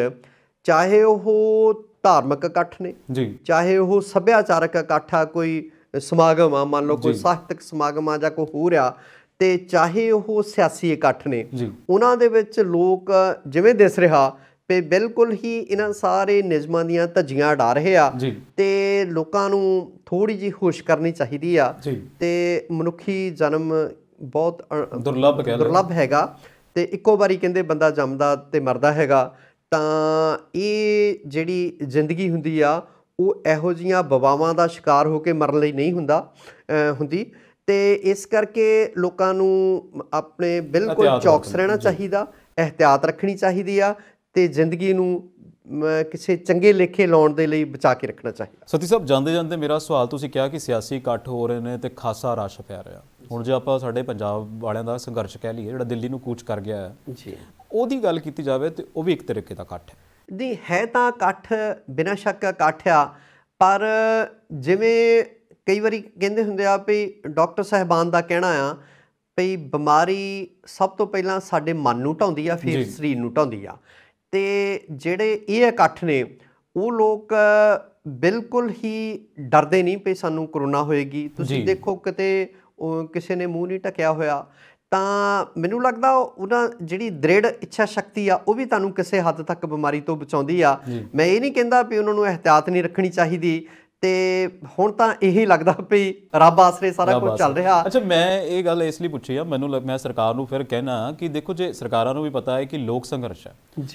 Speaker 2: ਚਾਹੇ ਉਹ ਧਾਰਮਿਕ ਇਕੱਠ ਨੇ ਜੀ ਚਾਹੇ ਉਹ ਸੱਭਿਆਚਾਰਕ ਇਕੱਠ ਆ ਕੋਈ ਸਮਾਗਮ ਆ ਮੰਨ ਲਓ ਕੋਈ ਸਾਹਿਤਕ ਸਮਾਗਮ ਆ ਜਾਂ ਕੋਈ ਹੋਰ ਆ ਤੇ ਚਾਹੇ ਉਹ ਸਿਆਸੀ ਇਕੱਠ ਨੇ ਉਹਨਾਂ ਦੇ ਵਿੱਚ ਲੋਕ ਜਿਵੇਂ ਦਿਸ ਰਿਹਾ ਤੇ ਬਿਲਕੁਲ ਹੀ ਇਹਨਾਂ ਸਾਰੇ ਨਿਜਮਾਂ ਦੀਆਂ ਧੱਜੀਆਂ ਡਾ ਰਹੇ ਆ ਤੇ ਲੋਕਾਂ ਨੂੰ ਥੋੜੀ ਜੀ ਹੋਸ਼ ਕਰਨੀ ਚਾਹੀਦੀ ਆ ਤੇ ਮਨੁੱਖੀ ਜਨਮ ਬਹੁਤ ਦੁਰਲੱਭ ਕਹਿ ਦੁਰਲੱਭ ਹੈਗਾ ਤੇ ਇੱਕੋ ਵਾਰੀ ਕਹਿੰਦੇ ਬੰਦਾ ਜੰਮਦਾ ਤੇ ਮਰਦਾ ਹੈਗਾ ਤਾਂ ਇਹ ਜਿਹੜੀ ਜ਼ਿੰਦਗੀ ਹੁੰਦੀ ਆ ਉਹ ਇਹੋ ਜੀਆਂ ਬਵਾਵਾਂ ਦਾ ਸ਼ਿਕਾਰ ਹੋ ਕੇ ਮਰਨ ਲਈ ਨਹੀਂ ਹੁੰਦਾ ਹੁੰਦੀ ਤੇ ਇਸ ਕਰਕੇ ਲੋਕਾਂ ਨੂੰ ਆਪਣੇ ਬਿਲਕੁਲ ਚੌਕਸ ਰਹਿਣਾ ਚਾਹੀਦਾ ਇਹਤਿਆਤ ਰੱਖਣੀ ਚਾਹੀਦੀ ਆ ਤੇ ਜ਼ਿੰਦਗੀ ਨੂੰ ਕਿਸੇ ਚੰਗੇ ਲੇਖੇ ਲਾਉਣ ਦੇ ਲਈ ਬਚਾ ਕੇ ਰੱਖਣਾ ਚਾਹੀਦਾ
Speaker 1: ਸਤੀ ਸਾਹਿਬ ਜਾਂਦੇ ਜਾਂਦੇ ਮੇਰਾ ਸਵਾਲ ਤੁਸੀਂ ਕਿਹਾ ਕਿ ਸਿਆਸੀ ਇਕੱਠ ਹੋ ਰਹੇ ਨੇ ਤੇ ਖਾਸਾ ਰਸ਼ ਪੈ ਰਿਹਾ ਹੁਣ ਜੇ ਆਪਾਂ ਸਾਡੇ ਪੰਜਾਬ ਵਾਲਿਆਂ ਦਾ ਸੰਘਰਸ਼ ਕਹਿ ਲਈਏ ਜਿਹੜਾ ਦਿੱਲੀ ਨੂੰ ਕੂਚ ਕਰ ਗਿਆ ਹੈ ਜੀ ਉਹਦੀ ਗੱਲ ਕੀਤੀ ਜਾਵੇ ਤੇ ਉਹ ਵੀ ਇੱਕ ਤਰੀਕੇ ਦਾ ਇਕੱਠ ਹੈ ਦੀ ਹੈ ਤਾਂ ਇਕੱਠ ਬਿਨਾਂ ਸ਼ੱਕ ਇਕੱਠ ਆ ਪਰ
Speaker 2: ਜਿਵੇਂ ਕਈ ਵਾਰੀ ਕਹਿੰਦੇ ਹੁੰਦੇ ਆ ਵੀ ਡਾਕਟਰ ਸਹਿਬਾਨ ਦਾ ਕਹਿਣਾ ਆ ਵੀ ਬਿਮਾਰੀ ਸਭ ਤੋਂ ਪਹਿਲਾਂ ਸਾਡੇ ਮਨ ਨੂੰ ਢਾਉਂਦੀ ਆ ਫਿਰ ਸਰੀਰ ਨੂੰ ਢਾਉਂਦੀ ਆ ਤੇ ਜਿਹੜੇ ਇਹ ਇਕੱਠ ਨੇ ਉਹ ਲੋਕ ਬਿਲਕੁਲ ਹੀ ਡਰਦੇ ਨਹੀਂ ਕਿ ਸਾਨੂੰ ਕਰੋਨਾ ਹੋਏਗੀ ਤੁਸੀਂ ਦੇਖੋ ਕਿਤੇ ਕਿਸੇ ਨੇ ਮੂੰਹ ਨਹੀਂ ਟਕਿਆ ਹੋਇਆ ਤਾਂ ਮੈਨੂੰ ਲੱਗਦਾ ਉਹਨਾਂ ਜਿਹੜੀ ਦ੍ਰਿੜ ਇੱਛਾ ਸ਼ਕਤੀ ਆ ਉਹ ਵੀ ਤੁਹਾਨੂੰ ਕਿਸੇ ਹੱਦ ਤੱਕ ਬਿਮਾਰੀ ਤੋਂ ਬਚਾਉਂਦੀ ਆ ਮੈਂ ਇਹ ਨਹੀਂ ਕਹਿੰਦਾ ਵੀ ਉਹਨਾਂ ਨੂੰ ਇhtiyat ਨਹੀਂ ਰੱਖਣੀ ਚਾਹੀਦੀ ਤੇ ਹੁਣ ਤਾਂ ਇਹੀ ਲੱਗਦਾ ਵੀ ਰੱਬ ਆਸਰੇ ਸਾਰਾ ਕੁਝ ਚੱਲ ਰਿਹਾ ਅੱਛਾ ਮੈਂ
Speaker 1: ਇਹ ਗੱਲ ਇਸ ਲਈ ਪੁੱਛੀ ਆ ਮੈਨੂੰ ਲੱਗ ਮੈਂ ਸਰਕਾਰ ਨੂੰ ਫਿਰ ਕਹਿਣਾ ਕਿ ਦੇਖੋ ਜੇ ਸਰਕਾਰਾਂ ਨੂੰ ਵੀ ਪਤਾ ਹੈ ਕਿ ਲੋਕ ਸੰਘਰਸ਼ ਹੈ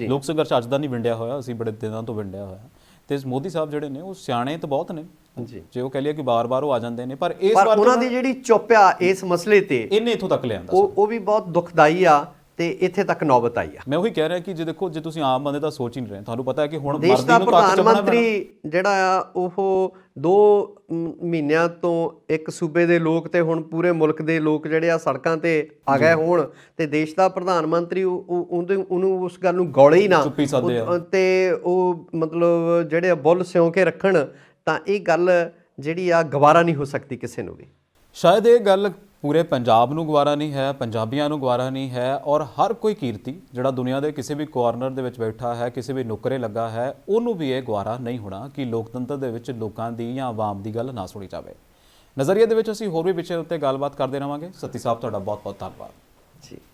Speaker 1: ਲੋਕ ਸੰਘਰਸ਼ ਅੱਜ ਦਾ ਨਹੀਂ ਵਿੰਡਿਆ ਹੋਇਆ ਅਸੀਂ ਬੜੇ ਦਿਨਾਂ ਤੋਂ ਵਿੰਡਿਆ ਹੋਇਆ ਤੇ ਮੋਦੀ ਸਾਹਿਬ ਜਿਹੜੇ ਨੇ ਉਹ ਸਿਆਣੇ ਤਾਂ ਬਹੁਤ ਨੇ ਜੀ ਜੇ ਉਹ ਕਹ ਲਿਆ ਕਿ ਬਾਰ-ਬਾਰ ਉਹ ਆ ਜਾਂਦੇ ਨੇ ਪਰ ਇਸ ਵਾਰ ਉਹਨਾਂ ਦੀ
Speaker 2: ਜਿਹੜੀ ਚੁੱਪਿਆ ਇਸ ਮਸਲੇ ਤੇ ਇਹਨੇ ਇਥੋਂ ਤੱਕ ਲਿਆਂਦਾ ਉਹ ਉਹ ਵੀ ਬਹੁਤ ਦੁਖਦਾਈ ਆ ਤੇ ਇੱਥੇ ਤੱਕ ਨੌਬਤ ਆਈ ਆ
Speaker 1: ਮੈਂ ਉਹੀ ਕਹਿ ਰਿਹਾ ਕਿ ਜੇ ਦੇਖੋ ਜੇ ਤੁਸੀਂ ਆਮ ਬੰਦੇ ਤਾਂ ਸੋਚ ਹੀ ਨਹੀਂ ਰਹੇ ਤੁਹਾਨੂੰ ਪਤਾ ਹੈ ਕਿ ਹੁਣ ਨੂੰ ਦਾ ਪ੍ਰਧਾਨ ਮੰਤਰੀ ਜਿਹੜਾ ਆ ਉਹ ਦੋ
Speaker 2: ਮਹੀਨਿਆਂ ਤੋਂ ਇੱਕ ਸੂਬੇ ਦੇ ਲੋਕ ਤੇ ਹੁਣ ਪੂਰੇ ਮੁਲਕ ਦੇ ਲੋਕ ਜਿਹੜੇ ਆ ਸੜਕਾਂ ਤੇ ਆ ਗਏ ਹੋਣ ਤੇ ਦੇਸ਼ ਦਾ ਪ੍ਰਧਾਨ ਮੰਤਰੀ ਉਹਨੂੰ ਉਸ ਗੱਲ ਨੂੰ ਗੋਲੇ ਹੀ ਨਾ ਤੇ ਉਹ ਮਤਲਬ ਜਿਹੜੇ ਬੁੱਲ ਸਿਉਂ ਕੇ ਰੱਖਣ ਤਾਂ ਇਹ ਗੱਲ
Speaker 1: ਜਿਹੜੀ ਆ ਗਵਾਰਾ ਨਹੀਂ ਹੋ ਸਕਦੀ ਕਿਸੇ ਨੂੰ ਵੀ ਸ਼ਾਇਦ ਇਹ ਗੱਲ ਪੂਰੇ ਪੰਜਾਬ ਨੂੰ ਗਵਾਰਾ ਨਹੀਂ ਹੈ ਪੰਜਾਬੀਆਂ ਨੂੰ ਗਵਾਰਾ ਨਹੀਂ ਹੈ ਔਰ ਹਰ ਕੋਈ ਕੀਰਤੀ ਜਿਹੜਾ ਦੁਨੀਆ ਦੇ ਕਿਸੇ ਵੀ ਕੋਰਨਰ ਦੇ ਵਿੱਚ ਬੈਠਾ ਹੈ ਕਿਸੇ ਵੀ ਨੁਕਰੇ ਲੱਗਾ ਹੈ ਉਹਨੂੰ ਵੀ ਇਹ ਗਵਾਰਾ ਨਹੀਂ ਹੋਣਾ ਕਿ ਲੋਕਤੰਤਰ ਦੇ ਵਿੱਚ ਲੋਕਾਂ ਦੀ ਜਾਂ ਆਵਾਮ ਦੀ ਗੱਲ ਨਾ ਸੁਣੀ ਜਾਵੇ ਨਜ਼ਰੀਏ ਦੇ ਵਿੱਚ ਅਸੀਂ ਹੋਰ ਵੀ ਵਿਸ਼ੇ ਉੱਤੇ ਗੱਲਬਾਤ ਕਰਦੇ ਰਵਾਂਗੇ ਸਤੀ ਸਾਹਿਬ ਤੁਹਾਡਾ ਬਹੁਤ ਬਹੁਤ ਧੰਨਵਾਦ ਜੀ